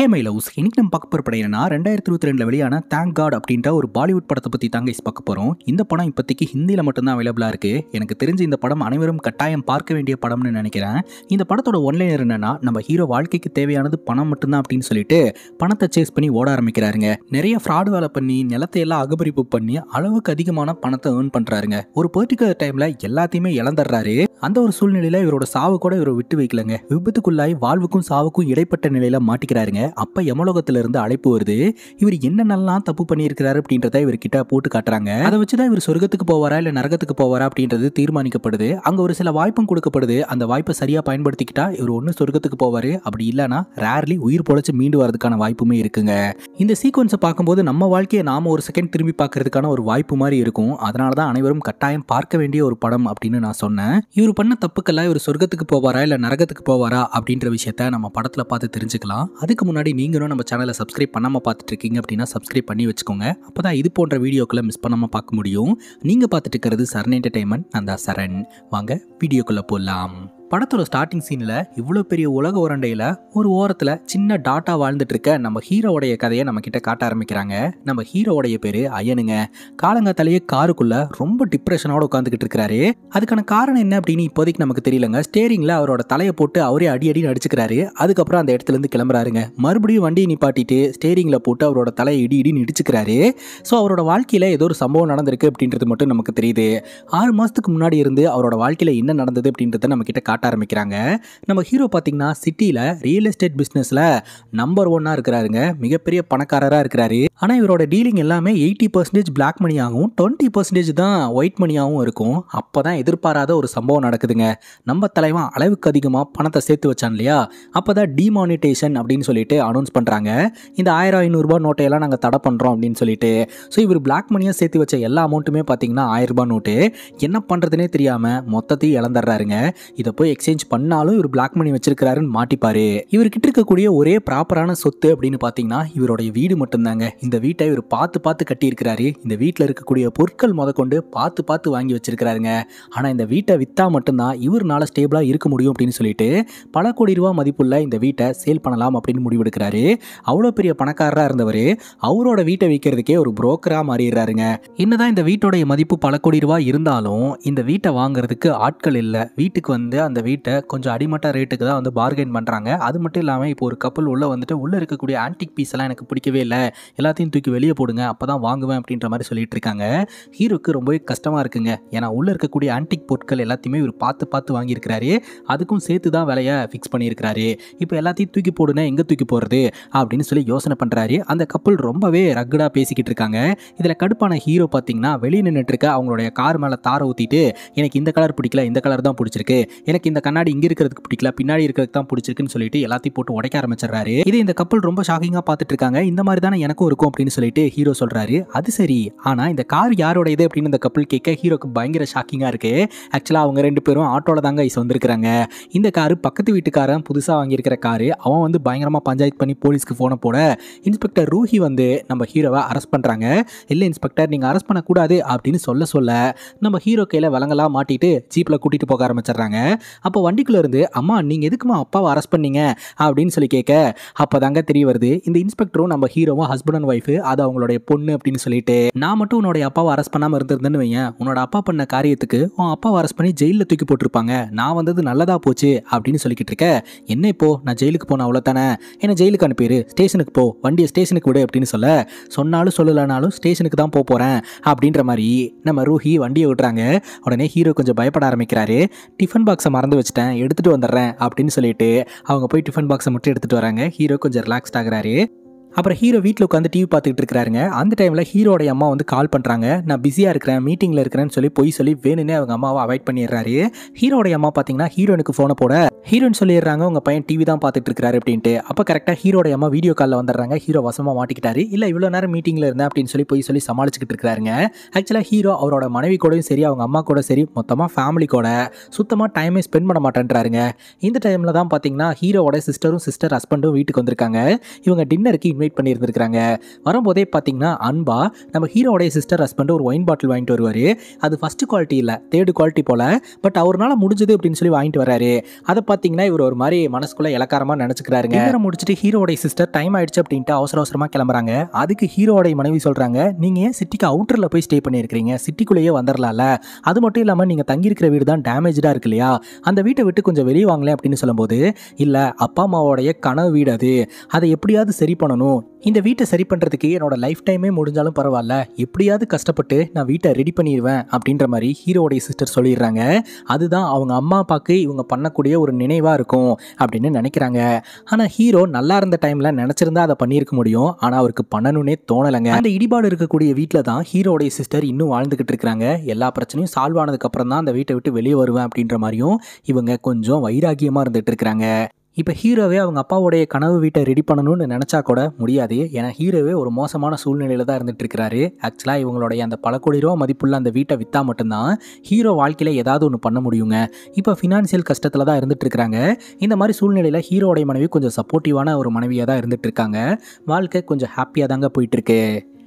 hey my loves இன்னைக்கு நம்ம பார்க்க போகிற படம் என்னன்னா ரெண்டாயிரத்தி இருபத்தி ரெண்டில் வெளியான தேங்க் காட் அப்படின்ற ஒரு பாலிவுட் படத்தை பற்றி தாங்க இஸ் பார்க்க போகிறோம் இந்த படம் இப்போதைக்கு ஹிந்தியில் மட்டும்தான் அவைலபிளாக இருக்குது எனக்கு தெரிஞ்சு இந்த படம் அனைவரும் கட்டாயம் பார்க்க வேண்டிய படம்னு நினைக்கிறேன் இந்த படத்தோட ஒன்லைனர் என்னென்னா நம்ம ஹீரோ வாழ்க்கைக்கு தேவையானது பணம் மட்டும்தான் அப்படின்னு சொல்லிட்டு பணத்தை சேஸ் பண்ணி ஓட ஆரம்பிக்கிறாருங்க நிறைய ஃப்ராடு வேலை பண்ணி நிலத்தை எல்லாம் அகபரிப்பு பண்ணி அளவுக்கு அதிகமான பணத்தை ஏர்ன் பண்ணுறாருங்க ஒரு பர்டிகுலர் டைமில் எல்லாத்தையுமே இழந்துடுறாரு அந்த ஒரு சூழ்நிலையில் இவரோட சாவு கூட இவரை விட்டு வைக்கலங்க விபத்துக்குள்ளாய் வாழ்வுக்கும் சாவுக்கும் இடைப்பட்ட நிலையில் மாட்டிக்கிறாருங்க அப்போ யமலோகத்திலிருந்து அழைப்பு வருது இவர் என்னென்னலாம் தப்பு பண்ணியிருக்கிறாரு அப்படின்றத இவர்கிட்ட போட்டு காட்டுறாங்க அதை வச்சுதான் இவர் சொர்க்கத்துக்கு போவாரா இல்லை நரகத்துக்கு போவாரா அப்படின்றது தீர்மானிக்கப்படுது அங்கே ஒரு சில வாய்ப்பும் கொடுக்கப்படுது அந்த வாய்ப்பை சரியாக பயன்படுத்திக்கிட்டா இவர் ஒன்று சொர்க்கத்துக்கு போவார் அப்படி இல்லைனா ரேர்லி உயிர் பொழைச்சு மீண்டு வரதுக்கான வாய்ப்புமே இருக்குங்க இந்த சீக்வன்ஸை பார்க்கும்போது நம்ம வாழ்க்கையை நாம் ஒரு செகண்ட் திரும்பி பார்க்கறதுக்கான ஒரு வாய்ப்பு மாதிரி இருக்கும் அதனால தான் அனைவரும் கட்டாயம் பார்க்க வேண்டிய ஒரு படம் அப்படின்னு நான் சொன்னேன் இவர் பண்ண தப்புக்கெல்லாம் இவர் சொர்க்கத்துக்கு போவாரா இல்லை நரகத்துக்கு போவாரா அப்படின்ற விஷயத்த நம்ம படத்தில் பார்த்து தெரிஞ்சுக்கலாம் அதுக்கு முன்னாடி முன்னாடி நீங்களும் நம்ம சேனலை சப்ஸ்கிரைப் பண்ணாமல் பார்த்துட்ருக்கீங்க அப்படின்னா சப்ஸ்கிரைப் பண்ணி வச்சுக்கோங்க அப்போ தான் இது போன்ற வீடியோக்களை மிஸ் பண்ணாமல் பார்க்க முடியும் நீங்கள் பார்த்துட்டு இருக்கிறது சரண் என்டர்டைன்மெண்ட் அந்த சரண் வாங்க வீடியோக்குள்ளே போடலாம் படத்தோட ஸ்டார்டிங் சீனில் இவ்வளோ பெரிய உலக உரண்டையில் ஒரு ஓரத்தில் சின்ன டாட்டா வாழ்ந்துட்டு இருக்க நம்ம ஹீரோவுடைய கதையை நம்ம கிட்ட காட்ட ஆரம்பிக்கிறாங்க நம்ம ஹீரோவுடைய பேர் அயனுங்க காலங்காத்தாலேயே காருக்குள்ள ரொம்ப டிப்ரெஷனோட உட்காந்துக்கிட்டு இருக்கிறாரு அதுக்கான காரணம் என்ன அப்படின்னு இப்போதைக்கு நமக்கு தெரியலங்க ஸ்டேரிங்கில் அவரோட தலையை போட்டு அவரே அடி அடி அடிச்சுக்கிறாரு அதுக்கப்புறம் அந்த இருந்து கிளம்புறாருங்க மறுபடியும் வண்டியை நிப்பாட்டிட்டு ஸ்டேரிங்கில் போட்டு அவரோட தலையை இடி இடின்னு நடிச்சுக்கிறாரு ஸோ அவரோட வாழ்க்கையில் ஏதோ ஒரு சம்பவம் நடந்திருக்கு அப்படின்றது மட்டும் நமக்கு தெரியுது ஆறு மாதத்துக்கு முன்னாடி இருந்து அவரோட வாழ்க்கையில் என்ன நடந்தது அப்படின்றத நம்ம கிட்ட காட்ட ஆரம்பிக்கிறாங்க நம்ம ஹீரோ பார்த்தீங்கன்னா சிட்டியில் ரியல் எஸ்டேட் பிஸ்னஸில் நம்பர் ஒன்னாக இருக்கிறாருங்க மிகப்பெரிய பணக்காரராக இருக்கிறாரு ஆனால் இவரோட டீலிங் எல்லாமே எயிட்டி பர்சன்டேஜ் பிளாக் மணியாகவும் டுவெண்ட்டி பர்சன்டேஜ் தான் ஒயிட் மணியாகவும் இருக்கும் அப்போ தான் எதிர்பாராத ஒரு சம்பவம் நடக்குதுங்க நம்ம தலைவன் அளவுக்கு அதிகமாக பணத்தை சேர்த்து வச்சான் இல்லையா அப்போ தான் டிமானிட்டேஷன் அப்படின்னு சொல்லிட்டு அனௌன்ஸ் பண்ணுறாங்க இந்த ஆயிரம் ஐநூறுரூபா நோட்டையெல்லாம் நாங்கள் தடை பண்ணுறோம் அப்படின்னு சொல்லிட்டு ஸோ இவர் பிளாக் மணியாக சேர்த்து வச்ச எல்லா அமௌண்ட்டுமே பார்த்தீங்கன்னா ஆயிரம் ரூபாய் நோட்டு என்ன பண்ணுறதுனே தெரியாமல் மொத்தத்தையும் இழந்துடுறாருங்க இதை போய் போய் எக்ஸ்சேஞ்ச் பண்ணாலும் இவர் பிளாக் மணி வச்சிருக்கிறாருன்னு மாட்டிப்பாரு இவர்கிட்ட இருக்கக்கூடிய ஒரே ப்ராப்பரான சொத்து அப்படின்னு பார்த்தீங்கன்னா இவருடைய வீடு மட்டும்தாங்க இந்த வீட்டை இவர் பார்த்து பார்த்து கட்டியிருக்கிறாரு இந்த வீட்டில் இருக்கக்கூடிய பொருட்கள் முதக்கொண்டு பார்த்து பார்த்து வாங்கி வச்சிருக்கிறாருங்க ஆனால் இந்த வீட்டை வித்தா மட்டும்தான் இவர்னால ஸ்டேபிளாக இருக்க முடியும் அப்படின்னு சொல்லிட்டு பல கோடி ரூபா மதிப்புள்ள இந்த வீட்டை சேல் பண்ணலாம் அப்படின்னு முடிவெடுக்கிறாரு அவ்வளோ பெரிய பணக்காரராக இருந்தவர் அவரோட வீட்டை விற்கிறதுக்கே ஒரு புரோக்கராக மாறிடுறாருங்க என்னதான் இந்த வீட்டோடைய மதிப்பு பல கோடி ரூபா இருந்தாலும் இந்த வீட்டை வாங்குறதுக்கு ஆட்கள் இல்லை வீட்டுக்கு வந்து அந்த அந்த வீட்டை கொஞ்சம் அடிமட்ட ரேட்டுக்கு தான் வந்து பார்கெயின் பண்ணுறாங்க அது மட்டும் இல்லாமல் இப்போ ஒரு கப்பல் உள்ளே வந்துட்டு உள்ளே இருக்கக்கூடிய ஆன்டிக் பீஸ் எல்லாம் எனக்கு பிடிக்கவே இல்லை எல்லாத்தையும் தூக்கி வெளியே போடுங்க அப்போ தான் வாங்குவேன் அப்படின்ற மாதிரி சொல்லிட்டு இருக்காங்க ஹீரோக்கு ரொம்பவே கஷ்டமாக இருக்குங்க ஏன்னா உள்ளே இருக்கக்கூடிய ஆன்டிக் பொருட்கள் எல்லாத்தையுமே இவர் பார்த்து பார்த்து வாங்கியிருக்கிறாரு அதுக்கும் சேர்த்து தான் விலையை ஃபிக்ஸ் பண்ணியிருக்கிறாரு இப்போ எல்லாத்தையும் தூக்கி போடுனே எங்கே தூக்கி போகிறது அப்படின்னு சொல்லி யோசனை பண்ணுறாரு அந்த கப்பல் ரொம்பவே ரக்குடாக பேசிக்கிட்டு இருக்காங்க இதில் கடுப்பான ஹீரோ பார்த்தீங்கன்னா வெளியே நின்றுட்டு இருக்க அவங்களுடைய கார் மேலே தார ஊற்றிட்டு எனக்கு இந்த கலர் பிடிக்கல இந்த கலர் தான் பிடிச்சிருக்கு எனக்கு எனக்கு இந்த கண்ணாடி இங்கே இருக்கிறதுக்கு பிடிக்கல பின்னாடி இருக்கிறதுக்கு தான் பிடிச்சிருக்குன்னு சொல்லிட்டு எல்லாத்தையும் போட்டு உடைக்க ஆரம்பிச்சிடறாரு இது இந்த கப்பல் ரொம்ப ஷாக்கிங்காக பார்த்துட்டு இருக்காங்க இந்த மாதிரி தானே எனக்கும் இருக்கும் அப்படின்னு சொல்லிட்டு ஹீரோ சொல்கிறாரு அது சரி ஆனால் இந்த கார் யாரோடையது அப்படின்னு இந்த கப்பல் கேட்க ஹீரோக்கு பயங்கர ஷாக்கிங்காக இருக்குது ஆக்சுவலாக அவங்க ரெண்டு பேரும் ஆட்டோல தாங்க ஐஸ் வந்திருக்கிறாங்க இந்த காரு பக்கத்து வீட்டுக்காரன் புதுசாக வாங்கியிருக்கிற காரு அவன் வந்து பயங்கரமாக பஞ்சாயத்து பண்ணி போலீஸ்க்கு போன போட இன்ஸ்பெக்டர் ரூஹி வந்து நம்ம ஹீரோவை அரெஸ்ட் பண்ணுறாங்க இல்லை இன்ஸ்பெக்டர் நீங்கள் அரெஸ்ட் பண்ணக்கூடாது அப்படின்னு சொல்ல சொல்ல நம்ம ஹீரோ கையில் வழங்கலாம் மாட்டிட்டு ஜீப்ல கூட்டிகிட்டு போக ஆரம்பிச்சிடுறாங்க அப்போ வண்டிக்குள்ளேருந்து அம்மா நீங்கள் எதுக்குமா அப்பாவை அரெஸ்ட் பண்ணீங்க அப்படின்னு சொல்லி கேட்க அப்போ தாங்க தெரிய வருது இந்த இன்ஸ்பெக்டரும் நம்ம ஹீரோவும் ஹஸ்பண்ட் அண்ட் ஒய்ஃபு அது அவங்களுடைய பொண்ணு அப்படின்னு சொல்லிட்டு நான் மட்டும் உன்னோடைய அப்பாவை அரெஸ்ட் பண்ணாமல் இருந்திருந்தேன்னு வையன் உன்னோட அப்பா பண்ண காரியத்துக்கு உன் அப்பாவை அரெஸ்ட் பண்ணி ஜெயிலில் தூக்கி போட்டிருப்பாங்க நான் வந்தது நல்லதாக போச்சு அப்படின்னு சொல்லிக்கிட்டு இருக்கேன் என்ன இப்போ நான் ஜெயிலுக்கு போனேன் தானே என்ன ஜெயிலுக்கு அனுப்பிடு ஸ்டேஷனுக்கு போ வண்டியை ஸ்டேஷனுக்கு விடு அப்படின்னு சொல்ல சொன்னாலும் சொல்லலனாலும் ஸ்டேஷனுக்கு தான் போக போகிறேன் அப்படின்ற மாதிரி நம்ம ரூஹி வண்டியை விட்டுறாங்க உடனே ஹீரோ கொஞ்சம் பயப்பட ஆரம்பிக்கிறாரு டிஃபன் பாக்ஸை மறந்து வச்சுட்டேன் எடுத்துகிட்டு வந்துடுறேன் அப்படின்னு சொல்லிட்டு அவங்க போய் டிஃபன் பாக்ஸை மட்டும் எடுத்துகிட்டு வராங்க ஹீரோ கொஞ்சம் ரிலாக்ஸ்ட் ஆகிறாரு அப்புறம் ஹீரோ வீட்டில் உட்காந்து டிவி பார்த்துக்கிட்டு இருக்கிறாருங்க அந்த டைமில் ஹீரோடைய அம்மா வந்து கால் பண்ணுறாங்க நான் பிஸியாக இருக்கிறேன் மீட்டிங்கில் இருக்கிறேன்னு சொல்லி பொய் சொல்லி வேணும்னே அவங்க அம்மாவை அவாய்ட் பண்ணிடுறாரு ஹீரோடைய அம்மா பார்த்தீங்கன்னா ஹீரோனுக்கு ஃபோனை போட ஹீரோன்னு சொல்லிடுறாங்க உங்கள் பையன் டிவி தான் பார்த்துட்டு இருக்கிறாரு அப்படின்ட்டு அப்போ கரெக்டாக ஹீரோட அம்மா வீடியோ காலில் வந்துடுறாங்க ஹீரோ வசமாக மாட்டிக்கிட்டாரு இல்லை இவ்வளோ நேரம் மீட்டிங்கில் இருந்தேன் அப்படின்னு சொல்லி போய் சொல்லி சமாளிச்சுக்கிட்டு இருக்காருங்க ஆக்சுவலாக ஹீரோ அவரோட மனைவி கூடயும் சரி அவங்க அம்மா கூட சரி மொத்தமாக ஃபேமிலி கூட சுத்தமாக டைமே ஸ்பெண்ட் பண்ண மாட்டேன்றாருங்க இந்த டைமில் தான் பார்த்தீங்கன்னா ஹீரோட சிஸ்டரும் சிஸ்டர் ஹஸ்பண்டும் வீட்டுக்கு வந்திருக்காங்க இவங்க டின்னருக்கு இன்வைட் பண்ணியிருந்திருக்காங்க வரும்போதே பார்த்தீங்கன்னா அன்பா நம்ம ஹீரோடைய சிஸ்டர் ஹஸ்பண்ட் ஒரு ஒயின் பாட்டில் வாங்கிட்டு வருவார் அது ஃபஸ்ட்டு குவாலிட்டி இல்லை தேர்டு குவாலிட்டி போல் பட் அவரால் முடிஞ்சது அப்படின்னு சொல்லி வாங்கிட்டு வராரு அதை பார்த்து பார்த்தீங்கன்னா இவர் ஒரு மாதிரி மனசுக்குள்ள இலக்காரமா நினச்சிக்கிறாருங்க நேரம் முடிச்சுட்டு ஹீரோடைய சிஸ்டர் டைம் ஆயிடுச்சு அப்படின்ட்டு அவசர அவசரமாக கிளம்புறாங்க அதுக்கு ஹீரோடைய மனைவி சொல்கிறாங்க நீங்கள் ஏன் சிட்டிக்கு அவுட்டரில் போய் ஸ்டே பண்ணியிருக்கிறீங்க சிட்டிக்குள்ளேயே வந்துடலாம்ல அது மட்டும் இல்லாமல் நீங்கள் தங்கியிருக்கிற வீடு தான் டேமேஜாக இருக்கு இல்லையா அந்த வீட்டை விட்டு கொஞ்சம் வெளியே வாங்கலேன் அப்படின்னு சொல்லும்போது இல்லை அப்பா அம்மாவோடைய கனவு வீடு அது அதை எப்படியாவது சரி பண்ணணும் இந்த வீட்டை சரி பண்ணுறதுக்கு என்னோட லைஃப் டைமே முடிஞ்சாலும் பரவாயில்ல எப்படியாவது கஷ்டப்பட்டு நான் வீட்டை ரெடி பண்ணிடுவேன் அப்படின்ற மாதிரி ஹீரோடைய சிஸ்டர் சொல்லிடுறாங்க அதுதான் அவங்க அம்மா அப்பாவுக்கு இவங்க பண்ணக்கூடிய ஒரு நினைவாக இருக்கும் அப்படின்னு நினைக்கிறாங்க ஆனால் ஹீரோ நல்லா இருந்த டைமில் நினச்சிருந்தா அதை பண்ணியிருக்க முடியும் ஆனால் அவருக்கு பண்ணணும்னே தோணலைங்க அந்த இடிபாடு இருக்கக்கூடிய வீட்டில் தான் ஹீரோடைய சிஸ்டர் இன்னும் வாழ்ந்துக்கிட்டு இருக்கிறாங்க எல்லா பிரச்சனையும் சால்வ் ஆனதுக்கப்புறம் தான் அந்த வீட்டை விட்டு வெளியே வருவேன் அப்படின்ற மாதிரியும் இவங்க கொஞ்சம் வைராகியமாக இருந்துகிட்டு இருக்கிறாங்க இப்போ ஹீரோவே அவங்க அப்பாவுடைய கனவு வீட்டை ரெடி பண்ணணும்னு நினச்சா கூட முடியாது ஏன்னா ஹீரோவே ஒரு மோசமான சூழ்நிலையில் தான் இருந்துட்டு இருக்கிறாரு ஆக்சுவலாக இவங்களுடைய அந்த பல கோடி ரூபா மதிப்புள்ள அந்த வீட்டை விற்றா மட்டும்தான் ஹீரோ வாழ்க்கையில் ஏதாவது ஒன்று பண்ண முடியுங்க இப்போ ஃபினான்சியல் கஷ்டத்தில் தான் இருந்துட்டு இருக்கிறாங்க இந்த மாதிரி சூழ்நிலையில் ஹீரோடைய மனைவி கொஞ்சம் சப்போர்ட்டிவான ஒரு மனைவியாக தான் இருந்துட்டு இருக்காங்க வாழ்க்கை கொஞ்சம் ஹாப்பியாக தாங்க போயிட்டுருக்கு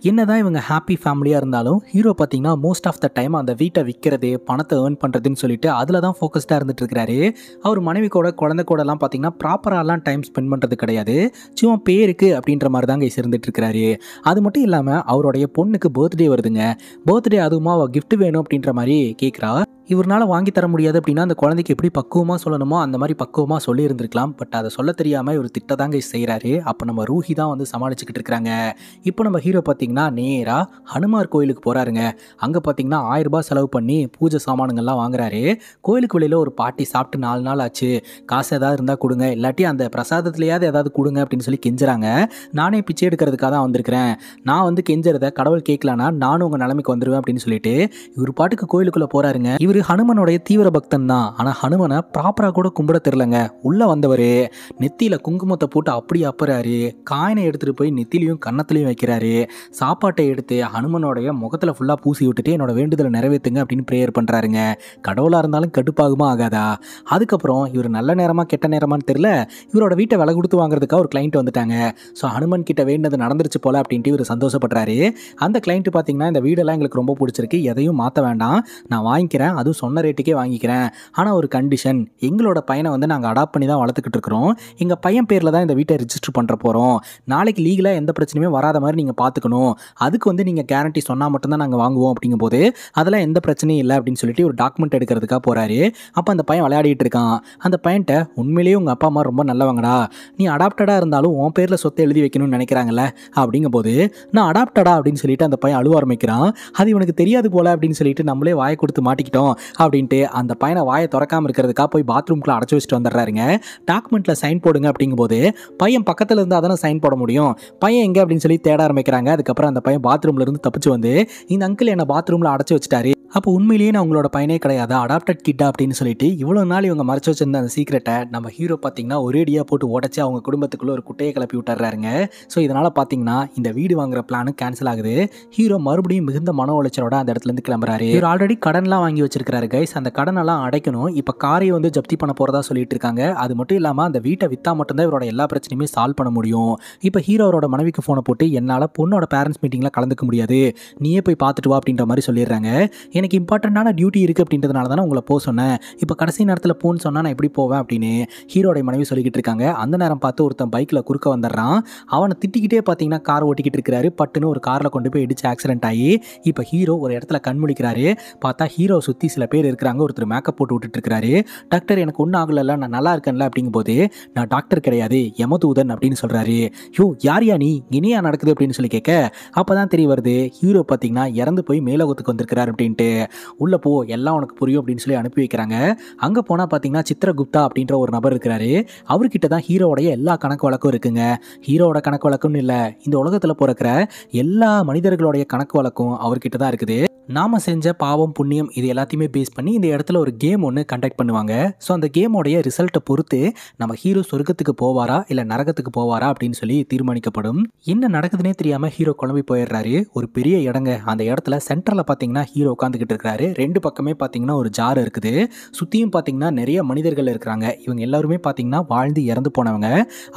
என்னதான் இவங்க ஹாப்பி ஃபேமிலியாக இருந்தாலும் ஹீரோ பார்த்தீங்கன்னா மோஸ்ட் ஆஃப் த டைம் அந்த வீட்டை விற்கிறது பணத்தை ஏர்ன் பண்ணுறதுன்னு சொல்லிட்டு அதில் தான் ஃபோக்கஸ்டாக இருந்துட்டு இருக்கிறாரு அவர் மனைவி கூட குழந்தை கூடலாம் பார்த்தீங்கன்னா ப்ராப்பராகலாம் டைம் ஸ்பெண்ட் பண்ணுறது கிடையாது சும்மா பேருக்கு அப்படின்ற மாதிரி தாங்க இருந்துட்டு இருக்கிறாரு அது மட்டும் இல்லாமல் அவருடைய பொண்ணுக்கு பர்த்டே வருதுங்க பர்த்டே அதுவுமா அவள் கிஃப்ட் வேணும் அப்படின்ற மாதிரி கேட்குறா இவரால் வாங்கி தர முடியாது அப்படின்னா அந்த குழந்தைக்கு எப்படி பக்குவமாக சொல்லணுமோ அந்த மாதிரி பக்குவமாக சொல்லியிருந்திருக்கலாம் பட் அதை சொல்ல தெரியாமல் இவர் திட்டதாங்க செய்கிறாரு அப்போ நம்ம ரூஹி தான் வந்து சமாளிச்சுக்கிட்டு இருக்கிறாங்க இப்போ நம்ம ஹீரோ பார்த்தீங்கன்னா நேராக ஹனுமார் கோயிலுக்கு போகிறாருங்க அங்கே பார்த்தீங்கன்னா ஆயிரரூபா செலவு பண்ணி பூஜை சாமானுங்கள்லாம் வாங்குறாரு கோயிலுக்கு வெளியில் ஒரு பாட்டி சாப்பிட்டு நாலு நாள் ஆச்சு காசு ஏதாவது இருந்தால் கொடுங்க இல்லாட்டி அந்த பிரசாதத்துலையாவது ஏதாவது கொடுங்க அப்படின்னு சொல்லி கெஞ்சுறாங்க நானே பிச்சை எடுக்கிறதுக்காக தான் வந்திருக்கிறேன் நான் வந்து கெஞ்சுறத கடவுள் கேட்கலான்னா நானும் உங்கள் நிலைமைக்கு வந்துடுவேன் அப்படின்னு சொல்லிட்டு இவர் பாட்டுக்கு கோயிலுக்குள்ளே போகிறாருங்க இவர் ஹனுமனுடைய தீவிர பக்தன் தான் ஆனால் ஹனுமனை ப்ராப்பராக கூட கும்பிட தெரிலங்க உள்ளே வந்தவர் நெத்தியில் குங்குமத்தை போட்டு அப்படி அப்புறாரு காயினை எடுத்துகிட்டு போய் நெத்திலையும் கன்னத்துலையும் வைக்கிறாரு சாப்பாட்டை எடுத்து ஹனுமனுடைய முகத்தில் ஃபுல்லாக பூசி விட்டுட்டு என்னோட வேண்டுதலை நிறைவேற்றுங்க அப்படின்னு ப்ரேயர் பண்ணுறாருங்க கடவுளாக இருந்தாலும் கடுப்பாகுமா ஆகாதா அதுக்கப்புறம் இவர் நல்ல நேரமாக கெட்ட நேரமான்னு தெரில இவரோட வீட்டை விலை கொடுத்து வாங்குறதுக்காக ஒரு கிளைண்ட் வந்துட்டாங்க ஸோ ஹனுமன் கிட்ட வேண்டது நடந்துருச்சு போல அப்படின்ட்டு இவர் சந்தோஷப்படுறாரு அந்த கிளைண்ட்டு பார்த்தீங்கன்னா இந்த வீடெல்லாம் எங்களுக்கு ரொம்ப பிடிச்சிருக்கு எதையும் மாற்ற வேண்டாம் நான் வாங்கிக்கிறேன் அது வந்து சொன்ன ரேட்டுக்கே வாங்கிக்கிறேன் ஆனால் ஒரு கண்டிஷன் எங்களோட பையனை வந்து நாங்கள் அடாப்ட் பண்ணி தான் வளர்த்துக்கிட்டு இருக்கிறோம் எங்கள் பையன் பேரில் தான் இந்த வீட்டை ரிஜிஸ்டர் பண்ணுற போகிறோம் நாளைக்கு லீகலாக எந்த பிரச்சனையுமே வராத மாதிரி நீங்கள் பார்த்துக்கணும் அதுக்கு வந்து நீங்கள் கேரண்டி சொன்னால் மட்டும்தான் நாங்கள் வாங்குவோம் அப்படிங்கும் போது அதெல்லாம் எந்த பிரச்சனையும் இல்லை அப்படின்னு சொல்லிட்டு ஒரு டாக்குமெண்ட் எடுக்கிறதுக்காக போகிறாரு அப்போ அந்த பையன் விளையாடிட்டு இருக்கான் அந்த பையன்கிட்ட உண்மையிலேயே உங்கள் அப்பா அம்மா ரொம்ப நல்லவங்கடா நீ அடாப்டடாக இருந்தாலும் உன் பேரில் சொத்தை எழுதி வைக்கணும்னு நினைக்கிறாங்கல்ல அப்படிங்கும் போது நான் அடாப்டடா அப்படின்னு சொல்லிட்டு அந்த பையன் அழுவ ஆரம்பிக்கிறான் அது இவனுக்கு தெரியாது போல அப்படின்னு சொல்லிட்டு நம்மளே வாய கொடுத்து மாட்டிக்கிட்டோம் ஆகணும் அப்படின்ட்டு அந்த பையனை வாயை திறக்காமல் இருக்கிறதுக்காக போய் பாத்ரூம்குள்ளே அடைச்சி வச்சுட்டு வந்துடுறாருங்க டாக்குமெண்ட்டில் சைன் போடுங்க அப்படிங்கும்போது பையன் பக்கத்தில் இருந்தால் அதனால் சைன் போட முடியும் பையன் எங்கே அப்படின்னு சொல்லி தேட ஆரம்பிக்கிறாங்க அதுக்கப்புறம் அந்த பையன் பாத்ரூம்லேருந்து தப்பிச்சு வந்து இந்த அங்கிள் என்னை பாத்ரூமில் அடைச்சி வச்சுட்டாரு அப்போ உண்மையிலேயே நான் உங்களோட பையனே கிடையாது அடாப்டட் கிட்டா அப்படின்னு சொல்லிட்டு இவ்வளோ நாள் இவங்க மறைச்சு வச்சிருந்த அந்த சீக்கிரட்டை நம்ம ஹீரோ பார்த்தீங்கன்னா ஒரேடியாக போட்டு உடச்சி அவங்க குடும்பத்துக்குள்ளே ஒரு குட்டையை கிளப்பி விட்டுறாருங்க ஸோ இதனால் பார்த்தீங்கன்னா இந்த வீடு வாங்குற பிளானும் கேன்சல் ஆகுது ஹீரோ மறுபடியும் மிகுந்த மன உளைச்சலோட அந்த இடத்துலேருந்து கிளம்புறாரு இவர் ஆல்ரெடி கடன்லாம் வாங்கி வச்சிருக்காரு கைஸ் அந்த கடனெல்லாம் அடைக்கணும் இப்போ காரையை வந்து ஜப்தி பண்ண போகிறதா சொல்லிட்டு இருக்காங்க அது மட்டும் இல்லாமல் அந்த வீட்டை வித்தா மட்டும்தான் இவரோட எல்லா பிரச்சனையுமே சால்வ் பண்ண முடியும் இப்போ ஹீரோவோட மனைவிக்கு ஃபோனை போட்டு என்னால் பொண்ணோட பேரண்ட்ஸ் மீட்டிங்கில் கலந்துக்க முடியாது நீயே போய் பார்த்துட்டு வா அப்படின்ற மாதிரி சொல்லிடுறாங்க எனக்கு இம்பார்ட்டண்டான டியூட்டி இருக்குது அப்படின்றதுனால தானே உங்களை போக சொன்னேன் இப்போ கடைசி நேரத்தில் போன்னு சொன்னால் நான் எப்படி போவேன் அப்படின்னு ஹீரோடைய மனைவி சொல்லிக்கிட்டு இருக்காங்க அந்த நேரம் பார்த்து ஒருத்தன் பைக்கில் குறுக்க வந்துடுறான் அவனை திட்டிக்கிட்டே பார்த்தீங்கன்னா கார் ஓட்டிக்கிட்டு இருக்கிறாரு பட்டுன்னு ஒரு காரில் கொண்டு போய் இடிச்சு ஆக்சிடென்ட் ஆகி இப்போ ஹீரோ ஒரு இடத்துல கண்முழிக்கிறாரு பார்த்தா ஹீரோ சுற்றி சில பேர் இருக்கிறாங்க ஒருத்தர் மேக்கப் போட்டு விட்டுட்டு இருக்கிறாரு டாக்டர் எனக்கு ஒன்றும் ஆகலை நான் நல்லா இருக்கேன்ல அப்படிங்கும்போது நான் டாக்டர் கிடையாது யமதூதன் அப்படின்னு சொல்கிறாரு யோ யார் யா நீ இனியா நடக்குது அப்படின்னு சொல்லி கேட்க அப்போ தான் தெரிய வருது ஹீரோ பார்த்தீங்கன்னா இறந்து போய் மேலோகத்துக்கு வந்திருக்கிறார் அப்படின்ட்டு உள்ளே போ எல்லாம் உனக்கு புரியும் அப்படின்னு சொல்லி அனுப்பி வைக்கிறாங்க அங்கே போனால் பார்த்தீங்கன்னா சித்ரகுப்தா அப்படின்ற ஒரு நபர் இருக்கிறாரு அவர்கிட்ட தான் ஹீரோடைய எல்லா கணக்கு வழக்கும் இருக்குங்க ஹீரோட கணக்கு வழக்கம்னு இல்லை இந்த உலகத்தில் பிறக்கிற எல்லா மனிதர்களுடைய கணக்கு வழக்கம் அவர்கிட்ட தான் இருக்குது நாம செஞ்ச பாவம் புண்ணியம் இது எல்லாத்தையுமே பேஸ் பண்ணி இந்த இடத்துல ஒரு கேம் ஒன்று கண்டக்ட் பண்ணுவாங்க ஸோ அந்த கேமோடைய ரிசல்ட்டை பொறுத்து நம்ம ஹீரோ சொர்க்கத்துக்கு போவாரா இல்லை நரகத்துக்கு போவாரா அப்படின்னு சொல்லி தீர்மானிக்கப்படும் என்ன நடக்குதுன்னே தெரியாமல் ஹீரோ குழம்பி போயிடுறாரு ஒரு பெரிய இடங்க அந்த இடத்துல சென்டரில் பார்த்தீங்கன்னா ஹீரோ உட்காந்து பார்த்துக்கிட்டு இருக்காரு ரெண்டு பக்கமே பார்த்தீங்கன்னா ஒரு ஜார் இருக்குது சுற்றியும் பார்த்தீங்கன்னா நிறைய மனிதர்கள் இருக்கிறாங்க இவங்க எல்லாருமே பார்த்தீங்கன்னா வாழ்ந்து இறந்து போனவங்க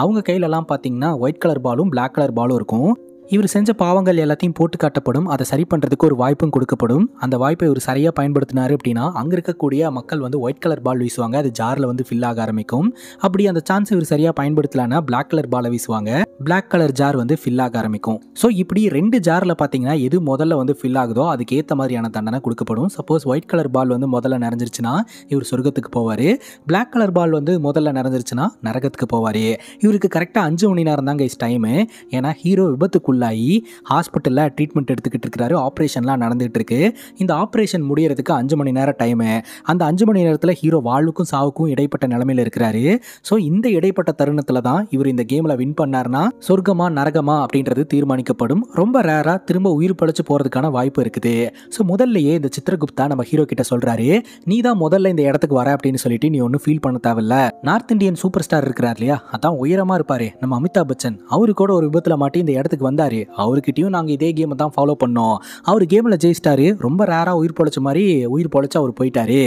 அவங்க கையிலலாம் பார்த்தீங்கன்னா ஒயிட் கலர் பாலும் பிளாக் கலர் பாலும் இருக்கும் இவர் செஞ்ச பாவங்கள் எல்லாத்தையும் போட்டு காட்டப்படும் அதை சரி பண்ணுறதுக்கு ஒரு வாய்ப்பும் கொடுக்கப்படும் அந்த வாய்ப்பை இவர் சரியாக பயன்படுத்தினார் அப்படின்னா அங்கே இருக்கக்கூடிய மக்கள் வந்து ஒயிட் கலர் பால் வீசுவாங்க அது ஜாரில் வந்து ஃபில் ஆக ஆரம்பிக்கும் அப்படி அந்த சான்ஸ் இவர் சரியாக பயன்படுத்தலான்னா பிளாக் கலர் பாலை வீசுவாங்க பிளாக் கலர் ஜார் வந்து ஃபில் ஆக ஆரம்பிக்கும் ஸோ இப்படி ரெண்டு ஜாரில் பார்த்தீங்கன்னா எது முதல்ல வந்து ஃபில் ஆகுதோ அதுக்கு ஏற்ற மாதிரியான தண்டனை கொடுக்கப்படும் சப்போஸ் ஒயிட் கலர் பால் வந்து முதல்ல நிறைஞ்சிருச்சுன்னா இவர் சொர்க்கத்துக்கு போவார் பிளாக் கலர் பால் வந்து முதல்ல நிறைஞ்சிருச்சுன்னா நரகத்துக்கு போவார் இவருக்கு கரெக்டாக அஞ்சு மணி நேரம் தாங்க இஸ் டைமு ஏன்னா ஹீரோ விபத்துக்குள்ள காயத்துக்குள்ளாகி ஹாஸ்பிட்டலில் ட்ரீட்மெண்ட் எடுத்துக்கிட்டு இருக்கிறாரு ஆப்ரேஷன்லாம் நடந்துகிட்டு இருக்கு இந்த ஆப்ரேஷன் முடியறதுக்கு அஞ்சு மணி நேரம் டைமு அந்த அஞ்சு மணி நேரத்தில் ஹீரோ வாழ்வுக்கும் சாவுக்கும் இடைப்பட்ட நிலமையில் இருக்கிறாரு ஸோ இந்த இடைப்பட்ட தருணத்தில் தான் இவர் இந்த கேமில் வின் பண்ணார்னா சொர்க்கமா நரகமா அப்படின்றது தீர்மானிக்கப்படும் ரொம்ப ரேராக திரும்ப உயிர் பழிச்சு போகிறதுக்கான வாய்ப்பு இருக்குது ஸோ முதல்லையே இந்த சித்திரகுப்தா நம்ம ஹீரோ கிட்ட சொல்கிறாரு நீ தான் முதல்ல இந்த இடத்துக்கு வர அப்படின்னு சொல்லிட்டு நீ ஒன்றும் ஃபீல் பண்ண தேவையில்ல நார்த் இந்தியன் சூப்பர் ஸ்டார் இருக்கிறார் இல்லையா அதான் உயரமாக இருப்பார் நம்ம அமிதாப் பச்சன் அவரு கூட ஒரு விபத்தில் மாட்டி இந்த இடத்துக்கு வந்த வந்தார் அவர்கிட்டயும் நாங்கள் இதே கேமை தான் ஃபாலோ பண்ணோம் அவர் கேமில் ஜெயிச்சிட்டாரு ரொம்ப ரேராக உயிர் பொழைச்ச மாதிரி உயிர் பொழைச்சி அவர் போயிட்டாரு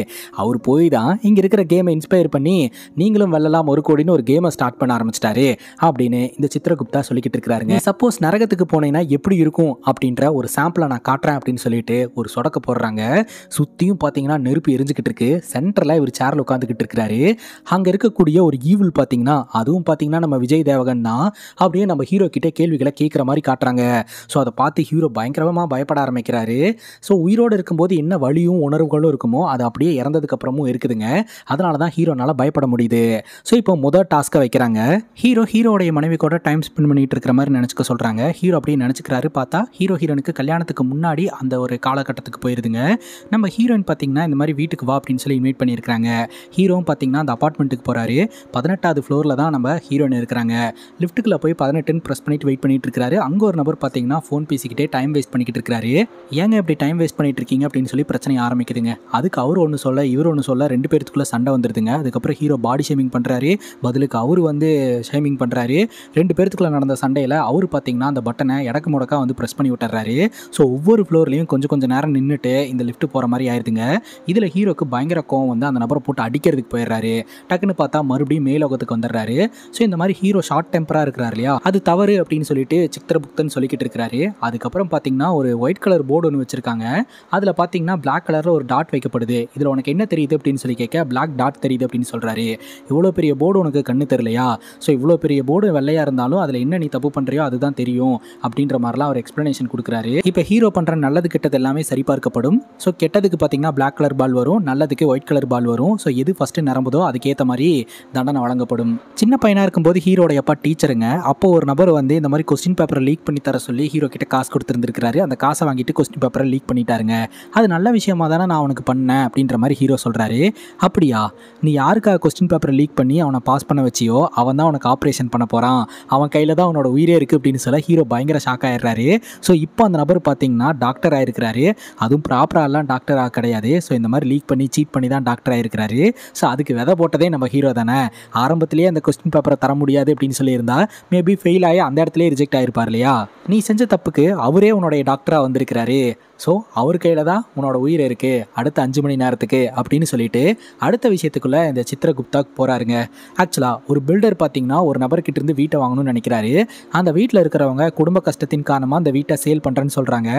அவர் போய் தான் இங்கே இருக்கிற கேமை இன்ஸ்பயர் பண்ணி நீங்களும் வெள்ளலாம் ஒரு கோடினு ஒரு கேமை ஸ்டார்ட் பண்ண ஆரம்பிச்சிட்டாரு அப்படின்னு இந்த சித்திரகுப்தா சொல்லிக்கிட்டு இருக்கிறாருங்க சப்போஸ் நரகத்துக்கு போனீங்கன்னா எப்படி இருக்கும் அப்படின்ற ஒரு சாம்பிளை நான் காட்டுறேன் அப்படின்னு சொல்லிட்டு ஒரு சொடக்க போடுறாங்க சுற்றியும் பார்த்தீங்கன்னா நெருப்பு எரிஞ்சுக்கிட்டு இருக்கு சென்டரில் இவர் சேரில் உட்காந்துக்கிட்டு இருக்கிறாரு அங்கே இருக்கக்கூடிய ஒரு ஈவில் பார்த்தீங்கன்னா அதுவும் பார்த்தீங்கன்னா நம்ம விஜய் தேவகன் தான் அப்படியே நம்ம ஹீரோ கிட்டே கேள்விகளை கேட்குற மாதிரி காட்டுறாங்க ஸோ அதை பார்த்து ஹீரோ பயங்கரமாக பயப்பட ஆரம்பிக்கிறாரு ஸோ உயிரோடு இருக்கும்போது என்ன வழியும் உணர்வுகளும் இருக்குமோ அது அப்படியே இறந்ததுக்கப்புறமும் இருக்குதுங்க அதனால தான் ஹீரோனால் பயப்பட முடியுது ஸோ இப்போ முதல் டாஸ்க்கை வைக்கிறாங்க ஹீரோ ஹீரோடைய மனைவி கூட டைம் ஸ்பெண்ட் பண்ணிகிட்டு இருக்கிற மாதிரி நினச்சிக்க சொல்கிறாங்க ஹீரோ அப்படியே நினச்சிக்கிறாரு பார்த்தா ஹீரோ ஹீரோனுக்கு கல்யாணத்துக்கு முன்னாடி அந்த ஒரு காலகட்டத்துக்கு போயிருதுங்க நம்ம ஹீரோயின் பார்த்திங்கன்னா இந்த மாதிரி வீட்டுக்கு வா அப்படின்னு சொல்லி இன்வைட் பண்ணியிருக்காங்க ஹீரோவும் பார்த்திங்கன்னா அந்த அப்பார்ட்மெண்ட்டுக்கு போகிறாரு பதினெட்டாவது ஃப்ளோரில் தான் நம்ம ஹீரோயின் இருக்கிறாங்க லிஃப்ட்டுக்குள்ளே போய் பதினெட்டுன்னு ப்ரெஸ் பண்ணிட்டு வெயிட் பண்ணிட்டு இருக்கிறாரு அங்கே அங்கே ஒரு நபர் பார்த்தீங்கன்னா ஃபோன் பேசிக்கிட்டே டைம் வேஸ்ட் பண்ணிக்கிட்டு இருக்காரு ஏங்க இப்படி டைம் வேஸ்ட் பண்ணிட்டு இருக்கீங்க அப்படின்னு சொல்லி பிரச்சனை ஆரம்பிக்குதுங்க அதுக்கு அவர் ஒன்று சொல்ல இவர் ஒன்று சொல்ல ரெண்டு பேர்த்துக்குள்ளே சண்டை வந்துடுதுங்க அதுக்கப்புறம் ஹீரோ பாடி ஷேமிங் பண்ணுறாரு பதிலுக்கு அவர் வந்து ஷேமிங் பண்ணுறாரு ரெண்டு பேர்த்துக்குள்ளே நடந்த சண்டையில் அவர் பார்த்தீங்கன்னா அந்த பட்டனை இடக்கு முடக்கா வந்து ப்ரெஸ் பண்ணி விட்டுறாரு ஸோ ஒவ்வொரு ஃப்ளோர்லேயும் கொஞ்சம் கொஞ்சம் நேரம் நின்றுட்டு இந்த லிஃப்ட் போகிற மாதிரி ஆயிடுதுங்க இதில் ஹீரோக்கு பயங்கர கோவம் வந்து அந்த நபரை போட்டு அடிக்கிறதுக்கு போயிடுறாரு டக்குன்னு பார்த்தா மறுபடியும் மேலோகத்துக்கு வந்துடுறாரு ஸோ இந்த மாதிரி ஹீரோ ஷார்ட் டெம்பராக இருக்கிறார் இல்லையா அது தவறு அப்படின்னு சொல்லிட்டு சித்திர புக்தன்னு சொல்லிக்கிட்டு இருக்கிறாரு அதுக்கப்புறம் பார்த்தீங்கன்னா ஒரு ஒயிட் கலர் போர்டு ஒன்று வச்சிருக்காங்க அதில் பார்த்தீங்கன்னா பிளாக் கலரில் ஒரு டாட் வைக்கப்படுது இதில் உனக்கு என்ன தெரியுது அப்படின்னு சொல்லி கேட்க பிளாக் டாட் தெரியுது அப்படின்னு சொல்கிறாரு இவ்வளோ பெரிய போர்டு உனக்கு கண்ணு தெரியலையா ஸோ இவ்வளோ பெரிய போர்டு வெள்ளையாக இருந்தாலும் அதில் என்ன நீ தப்பு பண்ணுறியோ அதுதான் தெரியும் அப்படின்ற மாதிரிலாம் அவர் எக்ஸ்ப்ளனேஷன் கொடுக்குறாரு இப்போ ஹீரோ பண்ணுற நல்லது கெட்டது எல்லாமே சரிபார்க்கப்படும் ஸோ கெட்டதுக்கு பார்த்தீங்கன்னா பிளாக் கலர் பால் வரும் நல்லதுக்கு ஒயிட் கலர் பால் வரும் ஸோ எது ஃபஸ்ட்டு நரம்புதோ அதுக்கேற்ற மாதிரி தண்டனை வழங்கப்படும் சின்ன பையனாக இருக்கும்போது ஹீரோடைய அப்பா டீச்சருங்க அப்போ ஒரு நபர் வந்து இந்த மாதிரி கொஸ்டின் பேப்பர் லீக் பண்ணி தர சொல்லி ஹீரோ கிட்ட காசு கொடுத்துருந்துருக்காரு அந்த காசை வாங்கிட்டு கொஸ்டின் பேப்பரை லீக் பண்ணிட்டாருங்க அது நல்ல விஷயமா தானே நான் அவனுக்கு பண்ணேன் அப்படின்ற மாதிரி ஹீரோ சொல்கிறாரு அப்படியா நீ யாருக்காக கொஸ்டின் பேப்பரை லீக் பண்ணி அவனை பாஸ் பண்ண வச்சியோ அவன் தான் அவனுக்கு ஆப்ரேஷன் பண்ண போகிறான் அவன் கையில் தான் அவனோட உயிரே இருக்குது அப்படின்னு சொல்ல ஹீரோ பயங்கர ஷாக் ஆயிடுறாரு ஸோ இப்போ அந்த நபர் பார்த்தீங்கன்னா டாக்டர் ஆகிருக்கிறாரு அதுவும் ப்ராப்பராகலாம் டாக்டராக கிடையாது ஸோ இந்த மாதிரி லீக் பண்ணி சீட் பண்ணி தான் டாக்டர் ஆகிருக்கிறாரு ஸோ அதுக்கு விதை போட்டதே நம்ம ஹீரோ தானே ஆரம்பத்திலேயே அந்த கொஸ்டின் பேப்பரை தர முடியாது அப்படின்னு சொல்லியிருந்தா மேபி ஃபெயில் ஆகி அந்த இடத்துலேயே ரிஜெக்ட் ஆயிருப்பார் இல்லையா இல்லையா நீ செஞ்ச தப்புக்கு அவரே உன்னுடைய டாக்டராக வந்திருக்கிறாரு ஸோ அவர் கையில் தான் உன்னோட உயிர் இருக்குது அடுத்த அஞ்சு மணி நேரத்துக்கு அப்படின்னு சொல்லிட்டு அடுத்த விஷயத்துக்குள்ளே இந்த சித்திரகுப்தாக்கு போகிறாருங்க ஆக்சுவலாக ஒரு பில்டர் பார்த்திங்கன்னா ஒரு நபர்கிட்ட இருந்து வீட்டை வாங்கணும்னு நினைக்கிறாரு அந்த வீட்டில் இருக்கிறவங்க குடும்ப கஷ்டத்தின் காரணமாக அந்த வீட்டை சேல் பண்ணுறேன்னு சொல்கிறாங்க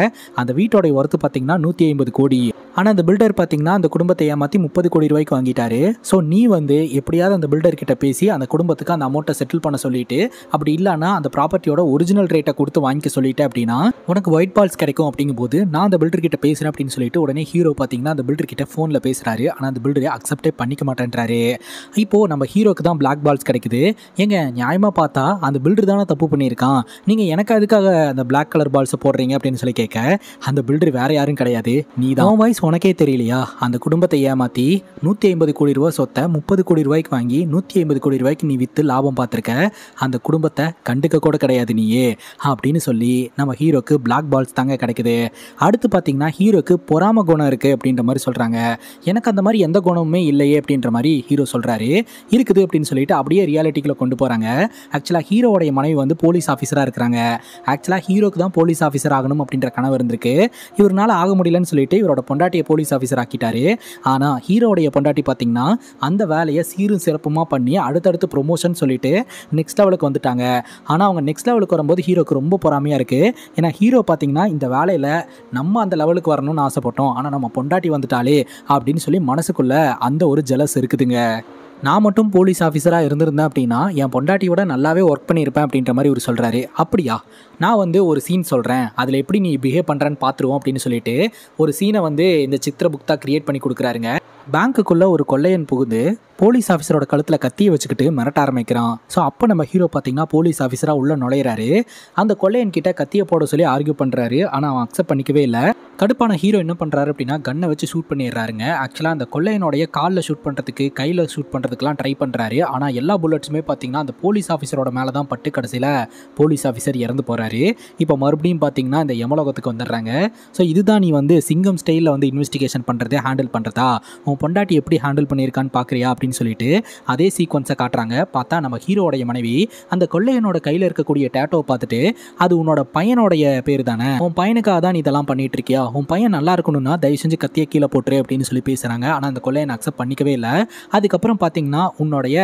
அந்த வீட்டோடைய ஒர்த்து பார்த்திங்கன்னா நூற்றி ஐம்பது கோடி ஆனால் அந்த பில்டர் பார்த்திங்கன்னா அந்த குடும்பத்தை ஏமாற்றி முப்பது கோடி ரூபாய்க்கு வாங்கிட்டாரு ஸோ நீ வந்து எப்படியாவது அந்த பில்டர் கிட்ட பேசி அந்த குடும்பத்துக்கு அந்த அமௌண்ட்டை செட்டில் பண்ண சொல்லிட்டு அப்படி இல்லைன்னா அந்த ப்ராப்பர்ட்டியோட ஒரிஜினல் ரேட்டை கொடுத்து வாங்கிக்க சொல்லிட்டேன் அப்படின்னா உனக்கு ஒயிட் பால்ஸ் கிடைக்கும் அப்படிங்கும்போது நான் நான் அந்த பில்டர் கிட்ட பேசுகிறேன் அப்படின்னு சொல்லிட்டு உடனே ஹீரோ பார்த்தீங்கன்னா அந்த பில்டர் கிட்ட ஃபோனில் பேசுகிறாரு ஆனால் அந்த பில்டரை அக்செப்டே பண்ணிக்க மாட்டேன்றாரு இப்போது நம்ம ஹீரோக்கு தான் பிளாக் பால்ஸ் கிடைக்குது எங்க நியாயமாக பார்த்தா அந்த பில்டர் தானே தப்பு பண்ணியிருக்கான் நீங்கள் எனக்கு அதுக்காக அந்த பிளாக் கலர் பால்ஸை போடுறீங்க அப்படின்னு சொல்லி கேட்க அந்த பில்டர் வேற யாரும் கிடையாது நீ தான் வாய்ஸ் உனக்கே தெரியலையா அந்த குடும்பத்தை ஏமாற்றி நூற்றி ஐம்பது கோடி ரூபா சொத்தை முப்பது கோடி ரூபாய்க்கு வாங்கி நூற்றி ஐம்பது கோடி ரூபாய்க்கு நீ விற்று லாபம் பார்த்துருக்க அந்த குடும்பத்தை கண்டுக்க கூட கிடையாது நீயே அப்படின்னு சொல்லி நம்ம ஹீரோக்கு பிளாக் பால்ஸ் தாங்க கிடைக்குது அடுத்து அடுத்து பார்த்தீங்கன்னா ஹீரோக்கு பொறாம குணம் இருக்குது அப்படின்ற மாதிரி சொல்கிறாங்க எனக்கு அந்த மாதிரி எந்த குணமுமே இல்லையே அப்படின்ற மாதிரி ஹீரோ சொல்கிறாரு இருக்குது அப்படின்னு சொல்லிட்டு அப்படியே ரியாலிட்டிக்குள்ள கொண்டு போகிறாங்க ஆக்சுவலாக ஹீரோடைய மனைவி வந்து போலீஸ் ஆஃபீஸராக இருக்கிறாங்க ஆக்சுவலாக ஹீரோக்கு தான் போலீஸ் ஆஃபீஸர் ஆகணும் அப்படின்ற கனவு இருந்திருக்கு இவரால் ஆக முடியலன்னு சொல்லிட்டு இவரோட பொண்டாட்டியை போலீஸ் ஆஃபீஸர் ஆக்கிட்டாரு ஆனால் ஹீரோடைய பொண்டாட்டி பார்த்தீங்கன்னா அந்த வேலையை சீரும் சிறப்புமாக பண்ணி அடுத்தடுத்து ப்ரொமோஷன் சொல்லிட்டு நெக்ஸ்ட் லெவலுக்கு வந்துட்டாங்க ஆனால் அவங்க நெக்ஸ்ட் லெவலுக்கு வரும்போது ஹீரோக்கு ரொம்ப பொறாமையாக இருக்குது ஏன்னா ஹீரோ பார்த்தீங்கன்னா இந்த வேலையில் நம்ம நம்ம அந்த லெவலுக்கு வரணும்னு ஆசைப்பட்டோம் ஆனால் நம்ம பொண்டாட்டி வந்துட்டாலே அப்படின்னு சொல்லி மனசுக்குள்ளே அந்த ஒரு ஜலஸ் இருக்குதுங்க நான் மட்டும் போலீஸ் ஆஃபீஸராக இருந்திருந்தேன் அப்படின்னா என் பொண்டாட்டியோட நல்லாவே ஒர்க் பண்ணியிருப்பேன் அப்படின்ற மாதிரி ஒரு சொல்கிறாரு அப்படியா நான் வந்து ஒரு சீன் சொல்கிறேன் அதில் எப்படி நீ பிஹேவ் பண்ணுறேன்னு பார்த்துருவோம் அப்படின்னு சொல்லிட்டு ஒரு சீனை வந்து இந்த சித்திர புக்தா க்ரியேட் பண்ணி கொடுக்குறாருங்க பேங்க்குக்குள்ளே ஒரு கொள்ளையன் புகுந்து போலீஸ் ஆஃபீஸரோட கழுத்தில் கத்தியை வச்சுக்கிட்டு மிரட்ட ஆரம்பிக்கிறான் ஸோ அப்போ நம்ம ஹீரோ பார்த்தீங்கன்னா போலீஸ் ஆஃபீஸராக உள்ளே நுழையிறாரு அந்த கொள்ளையன் கிட்ட கத்தியை போட சொல்லி ஆர்கியூ பண்ணுறாரு ஆனால் அவன் அக்செப்ட் பண்ணிக்கவே இல்லை கடுப்பான ஹீரோ என்ன பண்ணுறாரு அப்படின்னா கண்ணை வச்சு ஷூட் பண்ணிடுறாருங்க ஆக்சுவலாக அந்த கொள்ளையனுடைய காலில் ஷூட் பண்ணுறதுக்கு கையில் ஷூட் பண்ணுறதுக்குலாம் ட்ரை பண்ணுறாரு ஆனால் எல்லா புல்லட்ஸுமே பார்த்தீங்கன்னா அந்த போலீஸ் ஆஃபீஸரோட மேலே தான் பட்டு கடைசியில் போலீஸ் ஆஃபீஸர் இறந்து போகிறாரு இப்போ மறுபடியும் பார்த்தீங்கன்னா இந்த யமலோகத்துக்கு வந்துடுறாங்க ஸோ இதுதான் நீ வந்து சிங்கம் ஸ்டைலில் வந்து இன்வெஸ்டிகேஷன் பண்ணுறதே ஹேண்டில் பண்ணுறதா உன் அவன் பொண்டாட்டி எப்படி ஹேண்டில் பண்ணியிருக்கான்னு பார்க்குறியா அப்படின்னு சொல்லிட்டு அதே சீக்வன்ஸை காட்டுறாங்க பார்த்தா நம்ம ஹீரோடைய மனைவி அந்த கொள்ளையனோட கையில் இருக்கக்கூடிய டேட்டோ பார்த்துட்டு அது உன்னோட பையனோடைய பேர் தானே உன் பையனுக்காக தான் நீ இதெல்லாம் பண்ணிட்டு இருக்கியா உன் பையன் நல்லா இருக்கணும்னா தயவு செஞ்சு கத்திய கீழே போட்டுரு அப்படின்னு சொல்லி பேசுகிறாங்க ஆனால் அந்த கொள்ளையன் அக்செப்ட் பண்ணிக்கவே இல்லை அதுக்கப்புறம் பார்த்தீங்கன்னா உன்னோடைய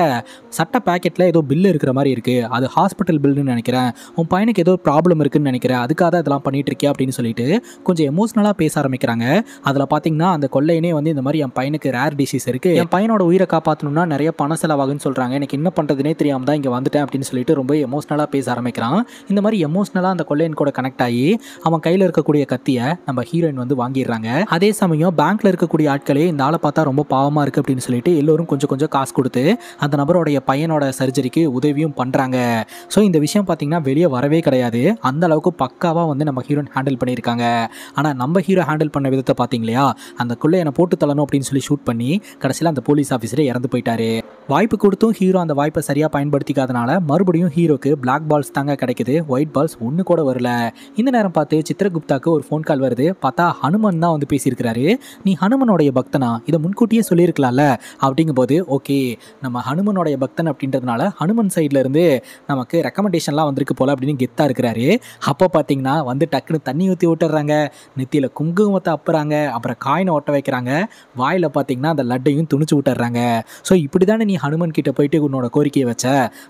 சட்ட பேக்கெட்டில் ஏதோ பில்லு இருக்கிற மாதிரி இருக்குது அது ஹாஸ்பிட்டல் பில்லுன்னு நினைக்கிறேன் உன் பையனுக்கு ஏதோ ப்ராப்ளம் இருக்குன்னு நினைக்கிறேன் அதுக்காக தான் இதெல்லாம் பண்ணிட்டு இருக்கியா அப்படின்னு சொல்லிட்டு கொஞ்சம் எமோஷனலாக பேச ஆரம்பிக்கிறாங்க அதில் பார்த்தீங்கன்னா அந்த கொள்ளையனே வந்து இந்த மாதிரி என் பையனுக்கு இருக்கு ரேர் டிசீஸ் இருக்கு என் பையனோட உயிரை காப்பாற்றணும்னா நிறைய பணம் செலவாகுன்னு சொல்றாங்க எனக்கு என்ன பண்றதுனே தெரியாம தான் இங்க வந்துட்டேன் அப்படின்னு சொல்லிட்டு ரொம்ப எமோஷனலா பேச ஆரம்பிக்கிறான் இந்த மாதிரி எமோஷனலா அந்த கொள்ளையன் கூட கனெக்ட் ஆகி அவன் கையில இருக்கக்கூடிய கத்தியை நம்ம ஹீரோயின் வந்து வாங்கிடுறாங்க அதே சமயம் பேங்க்ல இருக்கக்கூடிய ஆட்களே இந்த ஆளை பார்த்தா ரொம்ப பாவமா இருக்கு அப்படின்னு சொல்லிட்டு எல்லோரும் கொஞ்சம் கொஞ்சம் காசு கொடுத்து அந்த நபருடைய பையனோட சர்ஜரிக்கு உதவியும் பண்றாங்க ஸோ இந்த விஷயம் பார்த்தீங்கன்னா வெளியே வரவே கிடையாது அந்த அளவுக்கு பக்காவாக வந்து நம்ம ஹீரோயின் ஹேண்டில் பண்ணியிருக்காங்க ஆனால் நம்ம ஹீரோ ஹேண்டில் பண்ண விதத்தை பார்த்தீங்களா அந்த கொள்ளையனை போட்டு தள்ளணும் அப்படின்னு சொல்லி ஷூட் பண்ணி கடைசியில் அந்த போலீஸ் ஆஃபீஸரே இறந்து போயிட்டாரு வாய்ப்பு கொடுத்தும் ஹீரோ அந்த வாய்ப்பை சரியாக பயன்படுத்திக்காதனால மறுபடியும் ஹீரோக்கு பிளாக் பால்ஸ் தாங்க கிடைக்குது ஒயிட் பால்ஸ் ஒன்று கூட வரல இந்த நேரம் பார்த்து சித்திரகுப்தாக்கு ஒரு ஃபோன் கால் வருது பார்த்தா ஹனுமன் தான் வந்து பேசியிருக்கிறாரு நீ ஹனுமனுடைய பக்தனா இதை முன்கூட்டியே சொல்லியிருக்கலாம்ல அப்படிங்கும் போது ஓகே நம்ம ஹனுமனுடைய பக்தன் அப்படின்றதுனால ஹனுமன் சைடில் இருந்து நமக்கு ரெக்கமெண்டேஷன்லாம் வந்திருக்கு போல் அப்படின்னு கெத்தாக இருக்கிறாரு அப்போ பார்த்தீங்கன்னா வந்து டக்குன்னு தண்ணி ஊற்றி விட்டுறாங்க நெத்தியில் குங்குமத்தை அப்புறாங்க அப்புறம் காயினை ஒட்ட வைக்கிறாங்க வாயில் பார்த்தீங்கன்னா அந்த லட்டையும் துணிச்சு விட்டுறாங்க ஸோ இப்படி தானே நீ ஹனுமன் கிட்ட போயிட்டு உன்னோட கோரிக்கையை வச்ச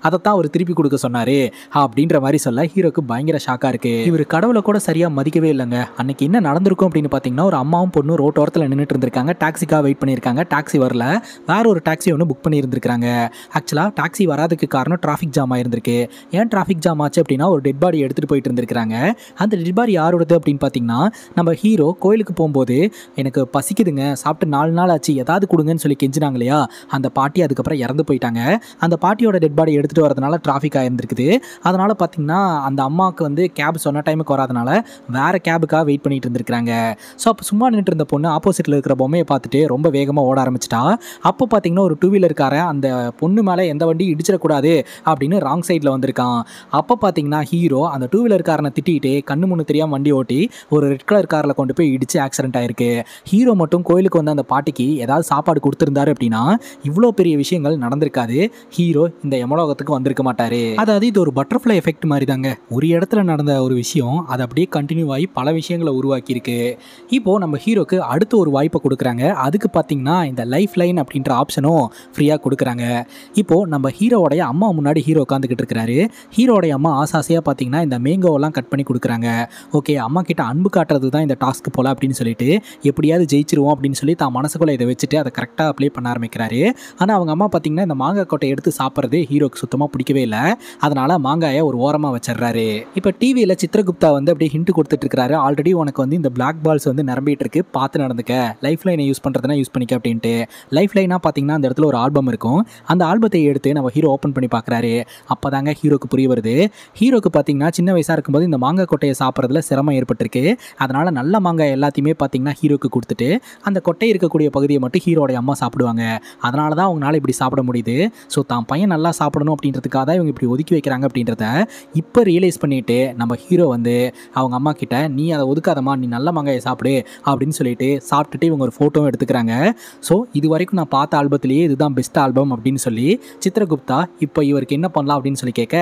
அதைத்தான் அவர் திருப்பி கொடுக்க சொன்னார் அப்படின்ற மாதிரி சொல்ல ஹீரோக்கு பயங்கர ஷாக்காக இருக்குது இவர் கடவுளை கூட சரியாக மதிக்கவே இல்லைங்க அன்னைக்கு என்ன நடந்திருக்கும் அப்படின்னு பார்த்தீங்கன்னா ஒரு அம்மாவும் பொண்ணும் ஓரத்தில் நின்றுட்டு இருந்திருக்காங்க டாக்ஸிக்காக வெயிட் பண்ணியிருக்காங்க டாக்ஸி வரல வேற ஒரு டாக்ஸி ஒன்று புக் பண்ணியிருந்திருக்காங்க ஆக்சுவலாக டாக்ஸி வராதுக்கு காரணம் டிராஃபிக் ஜாம் ஆயிருந்திருக்கு ஏன் டிராஃபிக் ஜாம் ஆச்சு அப்படின்னா ஒரு டெட் பாடி எடுத்துகிட்டு போயிட்டு இருந்திருக்காங்க அந்த டெட் பாடி யாரோடது அப்படின்னு பார்த்தீங்கன்னா நம்ம ஹீரோ கோயிலுக்கு போகும்போது எனக்கு பசிக்குதுங்க சாப்பிட்டு நாலு நாள் ஆச்சு ஏதாவது கொடுங்கன்னு சொல்லி கெஞ்சினாங்க இல்லையா அந்த பாட்டி அதுக்கப்புறம் இறந்து போயிட்டாங்க அந்த பாட்டியோட டெட் பாடி எடுத்துகிட்டு வரதுனால டிராஃபிக் ஆகிருந்துருக்குது அதனால் பார்த்திங்கன்னா அந்த அம்மாவுக்கு வந்து கேப் சொன்ன டைமுக்கு வராதனால வேறு கேபுக்காக வெயிட் பண்ணிகிட்டு இருந்திருக்கிறாங்க ஸோ அப்போ சும்மா நின்றுட்டு இருந்த பொண்ணு ஆப்போசிட்டில் இருக்கிற பொம்மையை பார்த்துட்டு ரொம்ப வேகமாக ஓட ஆரம்பிச்சிட்டா அப்போ பார்த்திங்கன்னா ஒரு டூ இருக்கார அந்த பொண்ணு மேலே எந்த வண்டி இடிச்சிடக்கூடாது அப்படின்னு ராங் சைடில் வந்திருக்கான் அப்போ பார்த்தீங்கன்னா ஹீரோ அந்த டூ காரனை திட்டிகிட்டே கண்ணு முன்னு தெரியாமல் வண்டி ஓட்டி ஒரு ரெட் கலர் காரில் கொண்டு போய் இடித்து ஆக்சிடென்ட் ஆயிருக்கு ஹீரோ மட்டும் கோயிலுக்கு வந்து அந்த பாட்டிக்கு ராக்கிக்கு ஏதாவது சாப்பாடு கொடுத்துருந்தாரு அப்படின்னா இவ்வளோ பெரிய விஷயங்கள் நடந்திருக்காது ஹீரோ இந்த யமலோகத்துக்கு வந்திருக்க மாட்டாரு அதாவது இது ஒரு பட்டர்ஃப்ளை எஃபெக்ட் மாதிரி தாங்க ஒரு இடத்துல நடந்த ஒரு விஷயம் அது அப்படியே கண்டினியூ ஆகி பல விஷயங்களை உருவாக்கியிருக்கு இப்போது நம்ம ஹீரோக்கு அடுத்த ஒரு வாய்ப்பை கொடுக்குறாங்க அதுக்கு பார்த்தீங்கன்னா இந்த லைஃப் லைன் அப்படின்ற ஆப்ஷனும் ஃப்ரீயாக கொடுக்குறாங்க இப்போது நம்ம ஹீரோடைய அம்மா முன்னாடி ஹீரோ உட்காந்துக்கிட்டு இருக்கிறாரு ஹீரோடைய அம்மா ஆசாசையாக பார்த்தீங்கன்னா இந்த மேங்கோவெல்லாம் கட் பண்ணி கொடுக்குறாங்க ஓகே அம்மா கிட்ட அன்பு காட்டுறது தான் இந்த டாஸ்க்கு போல் அப்படின்னு சொல்லிட்டு எப்படியாவது ஜெயிச்சிருவோம் அப்படின்னு சொல்லி தான் மனசுக்குள்ள இதை வச்சுட்டு அதை கரெக்டாக அப்ளை பண்ண ஆரம்பிக்கிறாரு ஆனால் அவங்க அம்மா பார்த்தீங்கன்னா இந்த மாங்காய் கொட்டை எடுத்து சாப்பிட்றது ஹீரோக்கு சுத்தமாக பிடிக்கவே இல்லை அதனால் மாங்காயை ஒரு ஓரமாக வச்சிடுறாரு இப்போ டிவியில் சித்ரகுப்தா வந்து அப்படியே ஹிண்ட் கொடுத்துட்டு இருக்காரு ஆல்ரெடி உனக்கு வந்து இந்த பிளாக் பால்ஸ் வந்து நிரம்பிட்டு இருக்கு பார்த்து நடந்துக்க லைஃப் லைனை யூஸ் பண்ணுறதுனா யூஸ் பண்ணிக்க அப்படின்ட்டு லைஃப் லைனாக பார்த்தீங்கன்னா அந்த இடத்துல ஒரு ஆல்பம் இருக்கும் அந்த ஆல்பத்தை எடுத்து நம்ம ஹீரோ ஓப்பன் பண்ணி பார்க்குறாரு அப்போ தாங்க ஹீரோக்கு புரிய வருது ஹீரோக்கு பார்த்தீங்கன்னா சின்ன வயசாக இருக்கும்போது இந்த மாங்காய் கொட்டையை சாப்பிட்றதுல சிரமம் ஏற்பட்டிருக்கு அதனால் நல்ல மாங்காய் எல்லாத்தையுமே பார்த்தீங்கன்னா ஹீரோக்கு கொடுத்துட்டு அந்த கொட்டை இருக்கக்கூடிய பகுதி பகுதியை மட்டும் ஹீரோடைய அம்மா சாப்பிடுவாங்க அதனால தான் அவங்களால இப்படி சாப்பிட முடியுது ஸோ தான் பையன் நல்லா சாப்பிடணும் அப்படின்றதுக்காக தான் இவங்க இப்படி ஒதுக்கி வைக்கிறாங்க அப்படின்றத இப்போ ரியலைஸ் பண்ணிவிட்டு நம்ம ஹீரோ வந்து அவங்க அம்மா கிட்ட நீ அதை ஒதுக்காதம்மா நீ நல்ல மங்காயை சாப்பிடு அப்படின்னு சொல்லிட்டு சாப்பிட்டுட்டு இவங்க ஒரு ஃபோட்டோவும் எடுத்துக்கிறாங்க ஸோ இது வரைக்கும் நான் பார்த்த ஆல்பத்திலேயே இதுதான் பெஸ்ட் ஆல்பம் அப்படின்னு சொல்லி சித்திரகுப்தா இப்போ இவருக்கு என்ன பண்ணலாம் அப்படின்னு சொல்லி கேட்க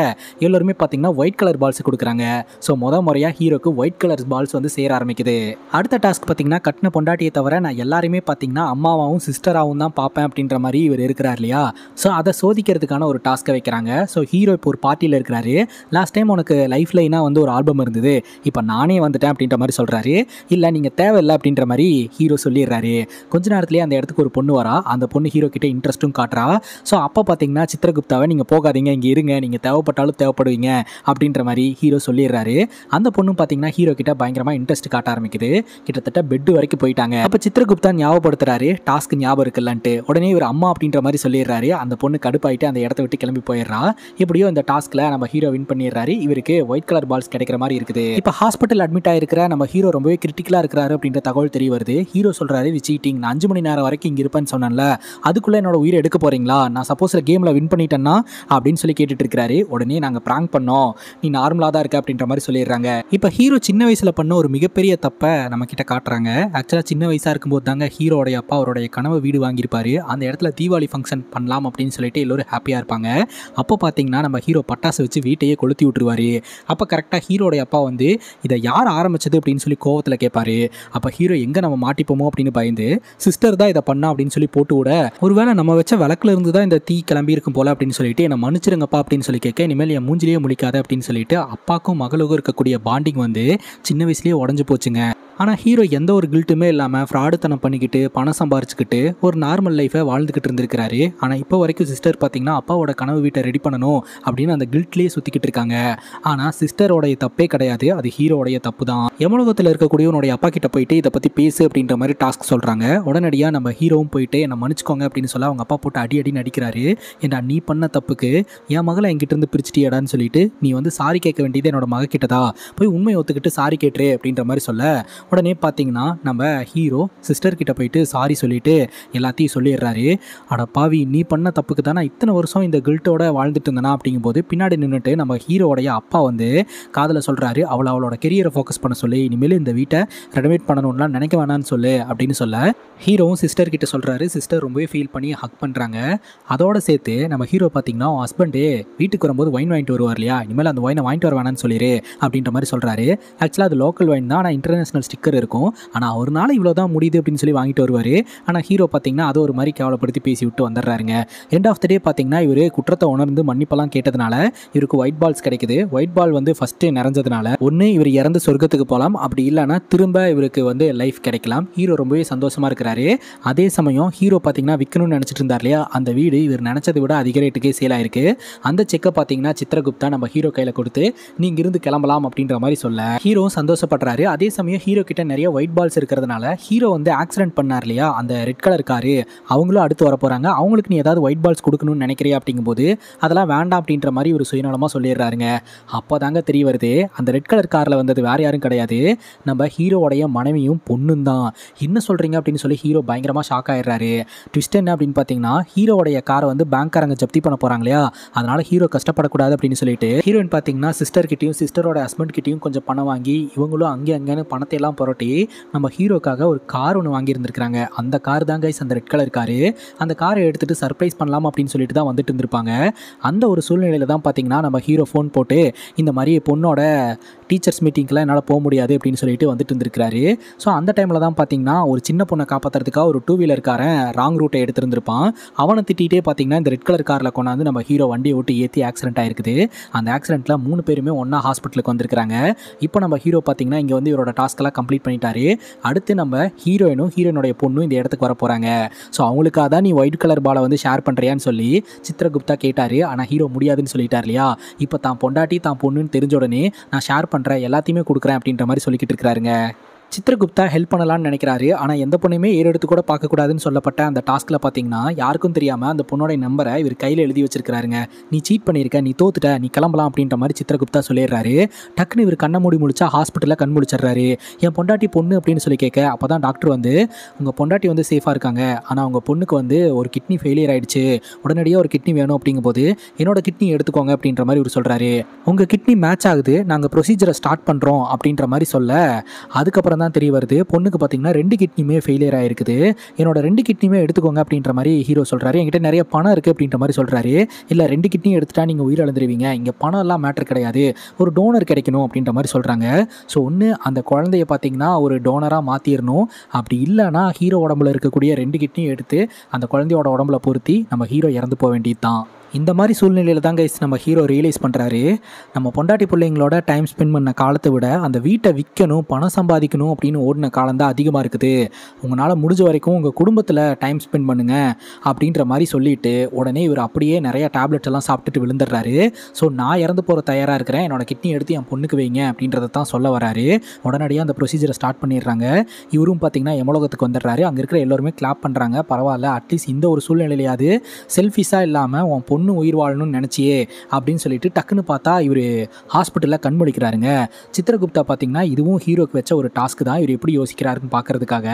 எல்லோருமே பார்த்தீங்கன்னா ஒயிட் கலர் பால்ஸ் கொடுக்குறாங்க ஸோ மொதல் முறையாக ஹீரோக்கு ஒயிட் கலர் பால்ஸ் வந்து சேர ஆரம்பிக்குது அடுத்த டாஸ்க் பார்த்தீங்கன்னா கட்டின பொண்டாட்டியை தவிர நான் எல்லாருமே பார்த்தீங்கன்னா அம்மாவாகவும் சிஸ்டராகவும் தான் பார்ப்பேன் அப்படின்ற மாதிரி இவர் இருக்கிறார் இல்லையா ஸோ அதை சோதிக்கிறதுக்கான ஒரு டாஸ்க்கை வைக்கிறாங்க ஸோ ஹீரோ இப்போ ஒரு பார்ட்டியில் இருக்கிறாரு லாஸ்ட் டைம் உனக்கு லைஃப் லைனாக வந்து ஒரு ஆல்பம் இருந்தது இப்போ நானே வந்துட்டேன் அப்படின்ற மாதிரி சொல்கிறாரு இல்லை நீங்கள் தேவையில்லை அப்படின்ற மாதிரி ஹீரோ சொல்லிடுறாரு கொஞ்ச நேரத்துலேயே அந்த இடத்துக்கு ஒரு பொண்ணு வரா அந்த பொண்ணு ஹீரோ கிட்டே இன்ட்ரெஸ்ட்டும் காட்டுறா ஸோ அப்போ பார்த்தீங்கன்னா சித்திரகுப்தாவை நீங்கள் போகாதீங்க இங்கே இருங்க நீங்கள் தேவைப்பட்டாலும் தேவைப்படுவீங்க அப்படின்ற மாதிரி ஹீரோ சொல்லிடுறாரு அந்த பொண்ணும் பார்த்தீங்கன்னா ஹீரோ கிட்ட பயங்கரமாக இன்ட்ரெஸ்ட் காட்ட ஆரம்பிக்குது கிட்டத்தட்ட பெட் வரைக்கும் போயிட்டாங்க அப்போ சித்திரகுப்தா ஞாபகப்படுத்துறாரு சொல்லிடுறாரு டாஸ்க்கு ஞாபகம் இருக்குல்லான்ட்டு உடனே இவர் அம்மா அப்படின்ற மாதிரி சொல்லிடுறாரு அந்த பொண்ணு கடுப்பாயிட்டு அந்த இடத்த விட்டு கிளம்பி போயிடுறா இப்படியோ இந்த டாஸ்க்கில் நம்ம ஹீரோ வின் பண்ணிடுறாரு இவருக்கு ஒயிட் கலர் பால்ஸ் கிடைக்கிற மாதிரி இருக்குது இப்போ ஹாஸ்பிட்டல் அட்மிட் ஆயிருக்கிற நம்ம ஹீரோ ரொம்பவே கிரிட்டிக்கலாக இருக்கிறாரு அப்படின்ற தகவல் தெரிய வருது ஹீரோ சொல்கிறாரு இது சீட்டிங் நான் அஞ்சு மணி நேரம் வரைக்கும் இங்கே இருப்பேன்னு சொன்னேன்ல அதுக்குள்ளே என்னோட உயிரை எடுக்க போகிறீங்களா நான் சப்போஸ் கேமில் வின் பண்ணிட்டேன்னா அப்படின்னு சொல்லி கேட்டுட்டு இருக்கிறாரு உடனே நாங்கள் ப்ராங்க் பண்ணோம் நீ நார்மலாக தான் இருக்க அப்படின்ற மாதிரி சொல்லிடுறாங்க இப்போ ஹீரோ சின்ன வயசில் பண்ண ஒரு மிகப்பெரிய தப்பை நம்ம கிட்ட காட்டுறாங்க ஆக்சுவலாக சின்ன வயசாக இருக்கும்போது தாங்க ஹீரோடைய அப்பா அவருடைய கனவை வீடு வாங்கியிருப்பார் அந்த இடத்துல தீபாவளி ஃபங்க்ஷன் பண்ணலாம் அப்படின்னு சொல்லிட்டு எல்லோரும் ஹாப்பியாக இருப்பாங்க அப்போ பார்த்தீங்கன்னா நம்ம ஹீரோ பட்டாசு வச்சு வீட்டையே கொளுத்தி விட்டுருவார் அப்போ கரெக்டாக ஹீரோடைய அப்பா வந்து இதை யார் ஆரம்பிச்சது அப்படின்னு சொல்லி கோவத்தில் கேட்பார் அப்போ ஹீரோ எங்கே நம்ம மாட்டிப்போமோ அப்படின்னு பயந்து சிஸ்டர் தான் இதை பண்ணா அப்படின்னு சொல்லி போட்டு விட ஒருவேளை நம்ம வச்ச விளக்குல இருந்து தான் இந்த தீ கிளம்பி இருக்கும் போல அப்படின்னு சொல்லிட்டு என்னை மன்னிச்சிருங்கப்பா அப்படின்னு சொல்லி கேட்க இனிமேல் என் மூஞ்சிலேயே முடிக்காது அப்படின்னு சொல்லிட்டு அப்பாக்கும் மகளுக்கும் இருக்கக்கூடிய பாண்டிங் வந்து சின்ன வயசுலேயே உடஞ்சு போச்சுங்க ஆனால் ஹீரோ எந்த ஒரு கில்ட்டுமே இல்லாமல் ஃப்ராடுத்தனம் பண்ணிக்கிட்டு பணம் சம்பாரிச்சுக்கிட்டு ஒரு நார்மல் லைஃபை வாழ்ந்துக்கிட்டு இருந்திருக்கிறாரு ஆனால் இப்போ வரைக்கும் சிஸ்டர் பார்த்தீங்கன்னா அப்பாவோட கனவு வீட்டை ரெடி பண்ணணும் அப்படின்னு அந்த கில்ட்லேயே சுற்றிக்கிட்டு இருக்காங்க ஆனால் சிஸ்டரோடைய தப்பே கிடையாது அது ஹீரோடைய தப்பு தான் எமலோகத்தில் இருக்கக்கூடியவனுடைய அப்பா கிட்ட போயிட்டு இதை பற்றி பேசு அப்படின்ற மாதிரி டாஸ்க் சொல்கிறாங்க உடனடியாக நம்ம ஹீரோவும் போயிட்டு என்னை மன்னிச்சுக்கோங்க அப்படின்னு சொல்ல அவங்க அப்பா போட்டு அடி அடி நடிக்கிறாரு ஏன்னா நீ பண்ண தப்புக்கு என் மகளை என்கிட்டருந்து பிரிச்சிட்டியாடான்னு சொல்லிட்டு நீ வந்து சாரி கேட்க வேண்டியது என்னோட மக கிட்டதா போய் உண்மையை ஒத்துக்கிட்டு சாரி கேட்டுரு அப்படின்ற மாதிரி சொல்ல உடனே பார்த்தீங்கன்னா நம்ம ஹீரோ சிஸ்டர் கிட்ட போயிட்டு சாரி சொல்லிட்டு எல்லாத்தையும் சொல்லிடுறாரு அட பாவி நீ பண்ண தப்புக்கு தானே இத்தனை வருஷம் இந்த கில்ட்டோட வாழ்ந்துட்டு இருந்தனா அப்படிங்கும்போது பின்னாடி நின்றுட்டு நம்ம ஹீரோடைய அப்பா வந்து காதில் சொல்கிறாரு அவளை அவளோட கெரியரை ஃபோக்கஸ் பண்ண சொல்லி இனிமேல் இந்த வீட்டை ரெனோவேட் பண்ணணும்லாம் நினைக்க வேணான்னு சொல்லு அப்படின்னு சொல்ல ஹீரோவும் சிஸ்டர் கிட்ட சொல்கிறாரு சிஸ்டர் ரொம்பவே ஃபீல் பண்ணி ஹக் பண்ணுறாங்க அதோட சேர்த்து நம்ம ஹீரோ பார்த்தீங்கன்னா ஹஸ்பண்டே வீட்டுக்கு வரும்போது ஒயின் வாங்கிட்டு வருவார் இல்லையா இனிமேல் அந்த ஒயினை வாங்கிட்டு வர வேணான்னு சொல்லிடு அப்படின்ற மாதிரி சொல்கிறாரு ஆக்சுவலாக அது லோக்கல் ஒயின் தான் ஆனால் இன்டர்நேஷனல் ஸ்டிக் ஸ்டிக்கர் இருக்கும் ஆனால் ஒரு நாள் இவ்வளோ தான் முடியுது அப்படின்னு சொல்லி வாங்கிட்டு வருவார் ஆனால் ஹீரோ பார்த்தீங்கன்னா அதை ஒரு மாதிரி கேவலப்படுத்தி பேசி விட்டு வந்துடுறாருங்க எண்ட் ஆஃப் த டே பார்த்தீங்கன்னா இவர் குற்றத்தை உணர்ந்து மன்னிப்பெல்லாம் கேட்டதுனால இவருக்கு ஒயிட் பால்ஸ் கிடைக்குது ஒயிட் பால் வந்து ஃபஸ்ட்டு நிறைஞ்சதுனால ஒன்று இவர் இறந்து சொர்க்கத்துக்கு போகலாம் அப்படி இல்லைனா திரும்ப இவருக்கு வந்து லைஃப் கிடைக்கலாம் ஹீரோ ரொம்பவே சந்தோஷமாக இருக்கிறாரு அதே சமயம் ஹீரோ பார்த்தீங்கன்னா விற்கணும்னு நினச்சிட்டு இருந்தார் இல்லையா அந்த வீடு இவர் நினச்சதை விட அதிக ரேட்டுக்கே சேல் ஆயிருக்கு அந்த செக்கை பார்த்தீங்கன்னா சித்திரகுப்தா நம்ம ஹீரோ கையில் கொடுத்து நீங்கள் இருந்து கிளம்பலாம் அப்படின்ற மாதிரி சொல்ல ஹீரோ சந்தோஷப்படுறாரு அதே சமயம் ஹீரோ கிட்ட நிறைய ஒயிட் பால்ஸ் இருக்கிறதுனால ஹீரோ வந்து ஆக்சிடென்ட் பண்ணார் இல்லையா அந்த ரெட் கலர் காரு அவங்களும் அடுத்து வர போகிறாங்க அவங்களுக்கு நீ ஏதாவது ஒயிட் பால்ஸ் கொடுக்கணும்னு நினைக்கிறியா அப்படிங்கும்போது அதெல்லாம் வேண்டாம் அப்படின்ற மாதிரி ஒரு சுயநலமாக சொல்லிடுறாருங்க அப்போ தாங்க தெரிய வருது அந்த ரெட் கலர் காரில் வந்தது வேறு யாரும் கிடையாது நம்ம ஹீரோவுடைய மனைவியும் பொண்ணும் தான் என்ன சொல்கிறீங்க அப்படின்னு சொல்லி ஹீரோ பயங்கரமாக ஷாக் ஆகிடுறாரு ட்விஸ்ட் என்ன அப்படின்னு பார்த்தீங்கன்னா ஹீரோவுடைய காரை வந்து பேங்க்காரங்க ஜப்தி பண்ண போகிறாங்க இல்லையா அதனால் ஹீரோ கஷ்டப்படக்கூடாது அப்படின்னு சொல்லிட்டு ஹீரோயின் பார்த்தீங்கன்னா சிஸ்டர்கிட்டையும் சிஸ்டரோட ஹஸ்பண்ட் கிட்டையும் கொஞ்சம் பணம் வாங்கி இவங்களும் அங்கே அங்கேன்னு பணத்தை எல்லாம் எல்லாம் புரட்டி நம்ம ஹீரோக்காக ஒரு கார் ஒன்று வாங்கியிருந்திருக்கிறாங்க அந்த கார் தான் கைஸ் அந்த ரெட் கலர் காரு அந்த காரை எடுத்துகிட்டு சர்ப்ரைஸ் பண்ணலாம் அப்படின்னு சொல்லிட்டு தான் வந்துட்டு இருந்திருப்பாங்க அந்த ஒரு சூழ்நிலையில் தான் பார்த்தீங்கன்னா நம்ம ஹீரோ ஃபோன் போட்டு இந்த மாதிரி பொண்ணோட டீச்சர்ஸ் மீட்டிங்கெலாம் என்னால் போக முடியாது அப்படின்னு சொல்லிட்டு வந்துட்டு இருந்திருக்காரு ஸோ அந்த டைமில் தான் பார்த்தீங்கன்னா ஒரு சின்ன பொண்ணை காப்பாற்றுறதுக்காக ஒரு டூ வீலர்காரன் ராங் ரூட்டை எடுத்திருந்திருப்பான் அவனை திட்டிகிட்டே பார்த்தீங்கன்னா இந்த ரெட் கலர் காரில் கொண்டாந்து நம்ம ஹீரோ வண்டியை ஓட்டி ஏற்றி ஆக்சிடென்ட் ஆயிருக்குது அந்த ஆக்சிடென்ட்டில் மூணு பேருமே ஒன்றா ஹாஸ்பிட்டலுக்கு வந்திருக்கிறாங்க இப்போ நம்ம ஹீரோ பார்த்தீங்கன்னா இங்கே வந்து இவரோட டாஸ்க்கெல்லாம் கம்ப்ளீட் பண்ணிட்டாரு அடுத்து நம்ம ஹீரோயினும் ஹீரோயினுடைய பொண்ணும் இந்த இடத்துக்கு வர போகிறாங்க ஸோ அவங்களுக்காக தான் நீ ஒயிட் கலர் பாலை வந்து ஷேர் பண்ணுறியான்னு சொல்லி சித்ரகுப்தா கேட்டார் ஆனால் ஹீரோ முடியாதுன்னு சொல்லிட்டார் இல்லையா இப்போ தான் பொண்டாட்டி தான் பொண்ணுன்னு தெரிஞ்ச உடனே நான் ஷேர் பண்ண பண்ணுறேன் எல்லாத்தையுமே கொடுக்குறேன் அப்படின்ற மாதிரி சொல்லிக்கிட்டு இருக்கிறாருங்க சித்திரகுப்தா ஹெல்ப் பண்ணலாம்னு நினைக்கிறாரு ஆனால் எந்த பொண்ணுமே ஏறெடுத்து கூட பார்க்கக்கூடாதுன்னு சொல்லப்பட்ட அந்த டாஸ்கில் பார்த்தீங்கன்னா யாருக்கும் தெரியாமல் அந்த பொண்ணோட நம்பரை இவர் கையில் எழுதி வச்சிருக்காருங்க நீ சீட் பண்ணியிருக்க நீ தோத்துட்ட நீ கிளம்பலாம் அப்படின்ற மாதிரி சித்திரகுப்தா சொல்லிடுறாரு டக்குன்னு இவர் கண்ணை மூடி முடிச்சா ஹாஸ்பிட்டலில் கண் முடிச்சிடுறாரு என் பொண்டாட்டி பொண்ணு அப்படின்னு சொல்லி கேட்க அப்போ தான் டாக்டர் வந்து உங்கள் பொண்டாட்டி வந்து சேஃபாக இருக்காங்க ஆனால் உங்கள் பொண்ணுக்கு வந்து ஒரு கிட்னி ஃபெயிலியர் ஆகிடுச்சு உடனடியாக ஒரு கிட்னி வேணும் அப்படிங்கும் போது என்னோட கிட்னி எடுத்துக்கோங்க அப்படின்ற மாதிரி இவர் சொல்கிறாரு உங்கள் கிட்னி மேட்ச் ஆகுது நாங்கள் ப்ரொசீஜரை ஸ்டார்ட் பண்ணுறோம் அப்படின்ற மாதிரி சொல்ல அதுக்கப்புறம் தான் தெரிய வருது பொண்ணுக்கு பார்த்தீங்கன்னா ரெண்டு கிட்னியுமே ஃபெயிலியர் ஆகிருக்குது என்னோட ரெண்டு கிட்னியுமே எடுத்துக்கோங்க அப்படின்ற மாதிரி ஹீரோ சொல்கிறாரு என்கிட்ட நிறைய பணம் இருக்குது அப்படின்ற மாதிரி சொல்கிறாரு இல்லை ரெண்டு கிட்னியும் எடுத்துட்டா நீங்கள் உயிர் அழந்துருவீங்க இங்கே பணம் எல்லாம் மேட்ரு கிடையாது ஒரு டோனர் கிடைக்கணும் அப்படின்ற மாதிரி சொல்கிறாங்க ஸோ ஒன்று அந்த குழந்தைய பார்த்தீங்கன்னா ஒரு டோனராக மாற்றிடணும் அப்படி இல்லைனா ஹீரோ உடம்புல இருக்கக்கூடிய ரெண்டு கிட்னியும் எடுத்து அந்த குழந்தையோட உடம்புல பொருத்தி நம்ம ஹீரோ இறந்து போக வேண்டியது தான் இந்த மாதிரி சூழ்நிலையில் தான் கைஸ் நம்ம ஹீரோ ரியலைஸ் பண்ணுறாரு நம்ம பொண்டாட்டி பிள்ளைங்களோட டைம் ஸ்பெண்ட் பண்ண காலத்தை விட அந்த வீட்டை விற்கணும் பணம் சம்பாதிக்கணும் அப்படின்னு ஓடின காலம் தான் அதிகமாக இருக்குது உங்களால் முடிஞ்ச வரைக்கும் உங்கள் குடும்பத்தில் டைம் ஸ்பெண்ட் பண்ணுங்க அப்படின்ற மாதிரி சொல்லிட்டு உடனே இவர் அப்படியே நிறையா டேப்லெட்ஸ் எல்லாம் சாப்பிட்டுட்டு விழுந்துடுறாரு ஸோ நான் இறந்து போகிற தயாராக இருக்கிறேன் என்னோட கிட்னி எடுத்து என் பொண்ணுக்கு வைங்க அப்படின்றத தான் சொல்ல வராரு உடனடியாக அந்த ப்ரொசீஜரை ஸ்டார்ட் பண்ணிடுறாங்க இவரும் பார்த்திங்கன்னா எமலோகத்துக்கு வந்துடுறாரு அங்கே இருக்கிற எல்லோருமே கிளாப் பண்ணுறாங்க பரவாயில்ல அட்லீஸ்ட் இந்த ஒரு சூழ்நிலையாவது செல்ஃபிஷாக இல்லாமல் உன் பொண்ணு இன்னும் உயிர் வாழணும்னு நினச்சியே அப்படின்னு சொல்லிட்டு டக்குன்னு பார்த்தா இவர் ஹாஸ்பிட்டலில் கண்மொழிக்கிறாருங்க சித்திரகுப்தா பார்த்திங்கன்னா இதுவும் ஹீரோக்கு வச்ச ஒரு டாஸ்க் தான் இவர் எப்படி யோசிக்கிறாருன்னு பார்க்குறதுக்காக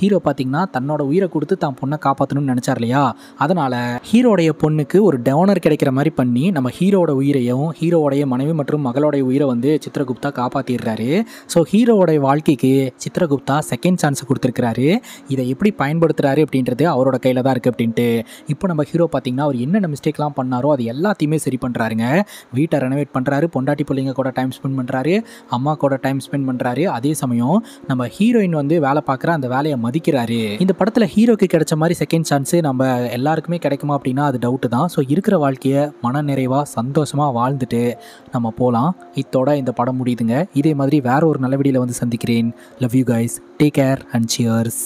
ஹீரோ பார்த்திங்கன்னா தன்னோட உயிரை கொடுத்து தான் பொண்ணை காப்பாற்றணும்னு நினச்சார் இல்லையா அதனால் ஹீரோடைய பொண்ணுக்கு ஒரு டோனர் கிடைக்கிற மாதிரி பண்ணி நம்ம ஹீரோட உயிரையும் ஹீரோடைய மனைவி மற்றும் மகளுடைய உயிரை வந்து சித்திரகுப்தா காப்பாற்றிடுறாரு ஸோ ஹீரோடைய வாழ்க்கைக்கு சித்திரகுப்தா செகண்ட் சான்ஸ் கொடுத்துருக்கிறாரு இதை எப்படி பயன்படுத்துகிறாரு அப்படின்றது அவரோட கையில் தான் இருக்குது அப்படின்ட்டு இப்போ நம்ம ஹீரோ பார்த்திங்கன்னா அவர் என்னென்ன மிஸ்டேக்லாம் என்னெல்லாம் பண்ணாரோ அது எல்லாத்தையுமே சரி பண்ணுறாருங்க வீட்டை ரெனோவேட் பண்ணுறாரு பொண்டாட்டி பிள்ளைங்க கூட டைம் ஸ்பெண்ட் பண்ணுறாரு அம்மா கூட டைம் ஸ்பெண்ட் பண்ணுறாரு அதே சமயம் நம்ம ஹீரோயின் வந்து வேலை பார்க்குற அந்த வேலையை மதிக்கிறாரு இந்த படத்தில் ஹீரோக்கு கிடைச்ச மாதிரி செகண்ட் சான்ஸு நம்ம எல்லாருக்குமே கிடைக்குமா அப்படின்னா அது டவுட்டு தான் ஸோ இருக்கிற வாழ்க்கையை மன நிறைவாக சந்தோஷமாக வாழ்ந்துட்டு நம்ம போகலாம் இத்தோட இந்த படம் முடியுதுங்க இதே மாதிரி வேற ஒரு நல்ல வீடியோவில் வந்து சந்திக்கிறேன் love you guys take care and cheers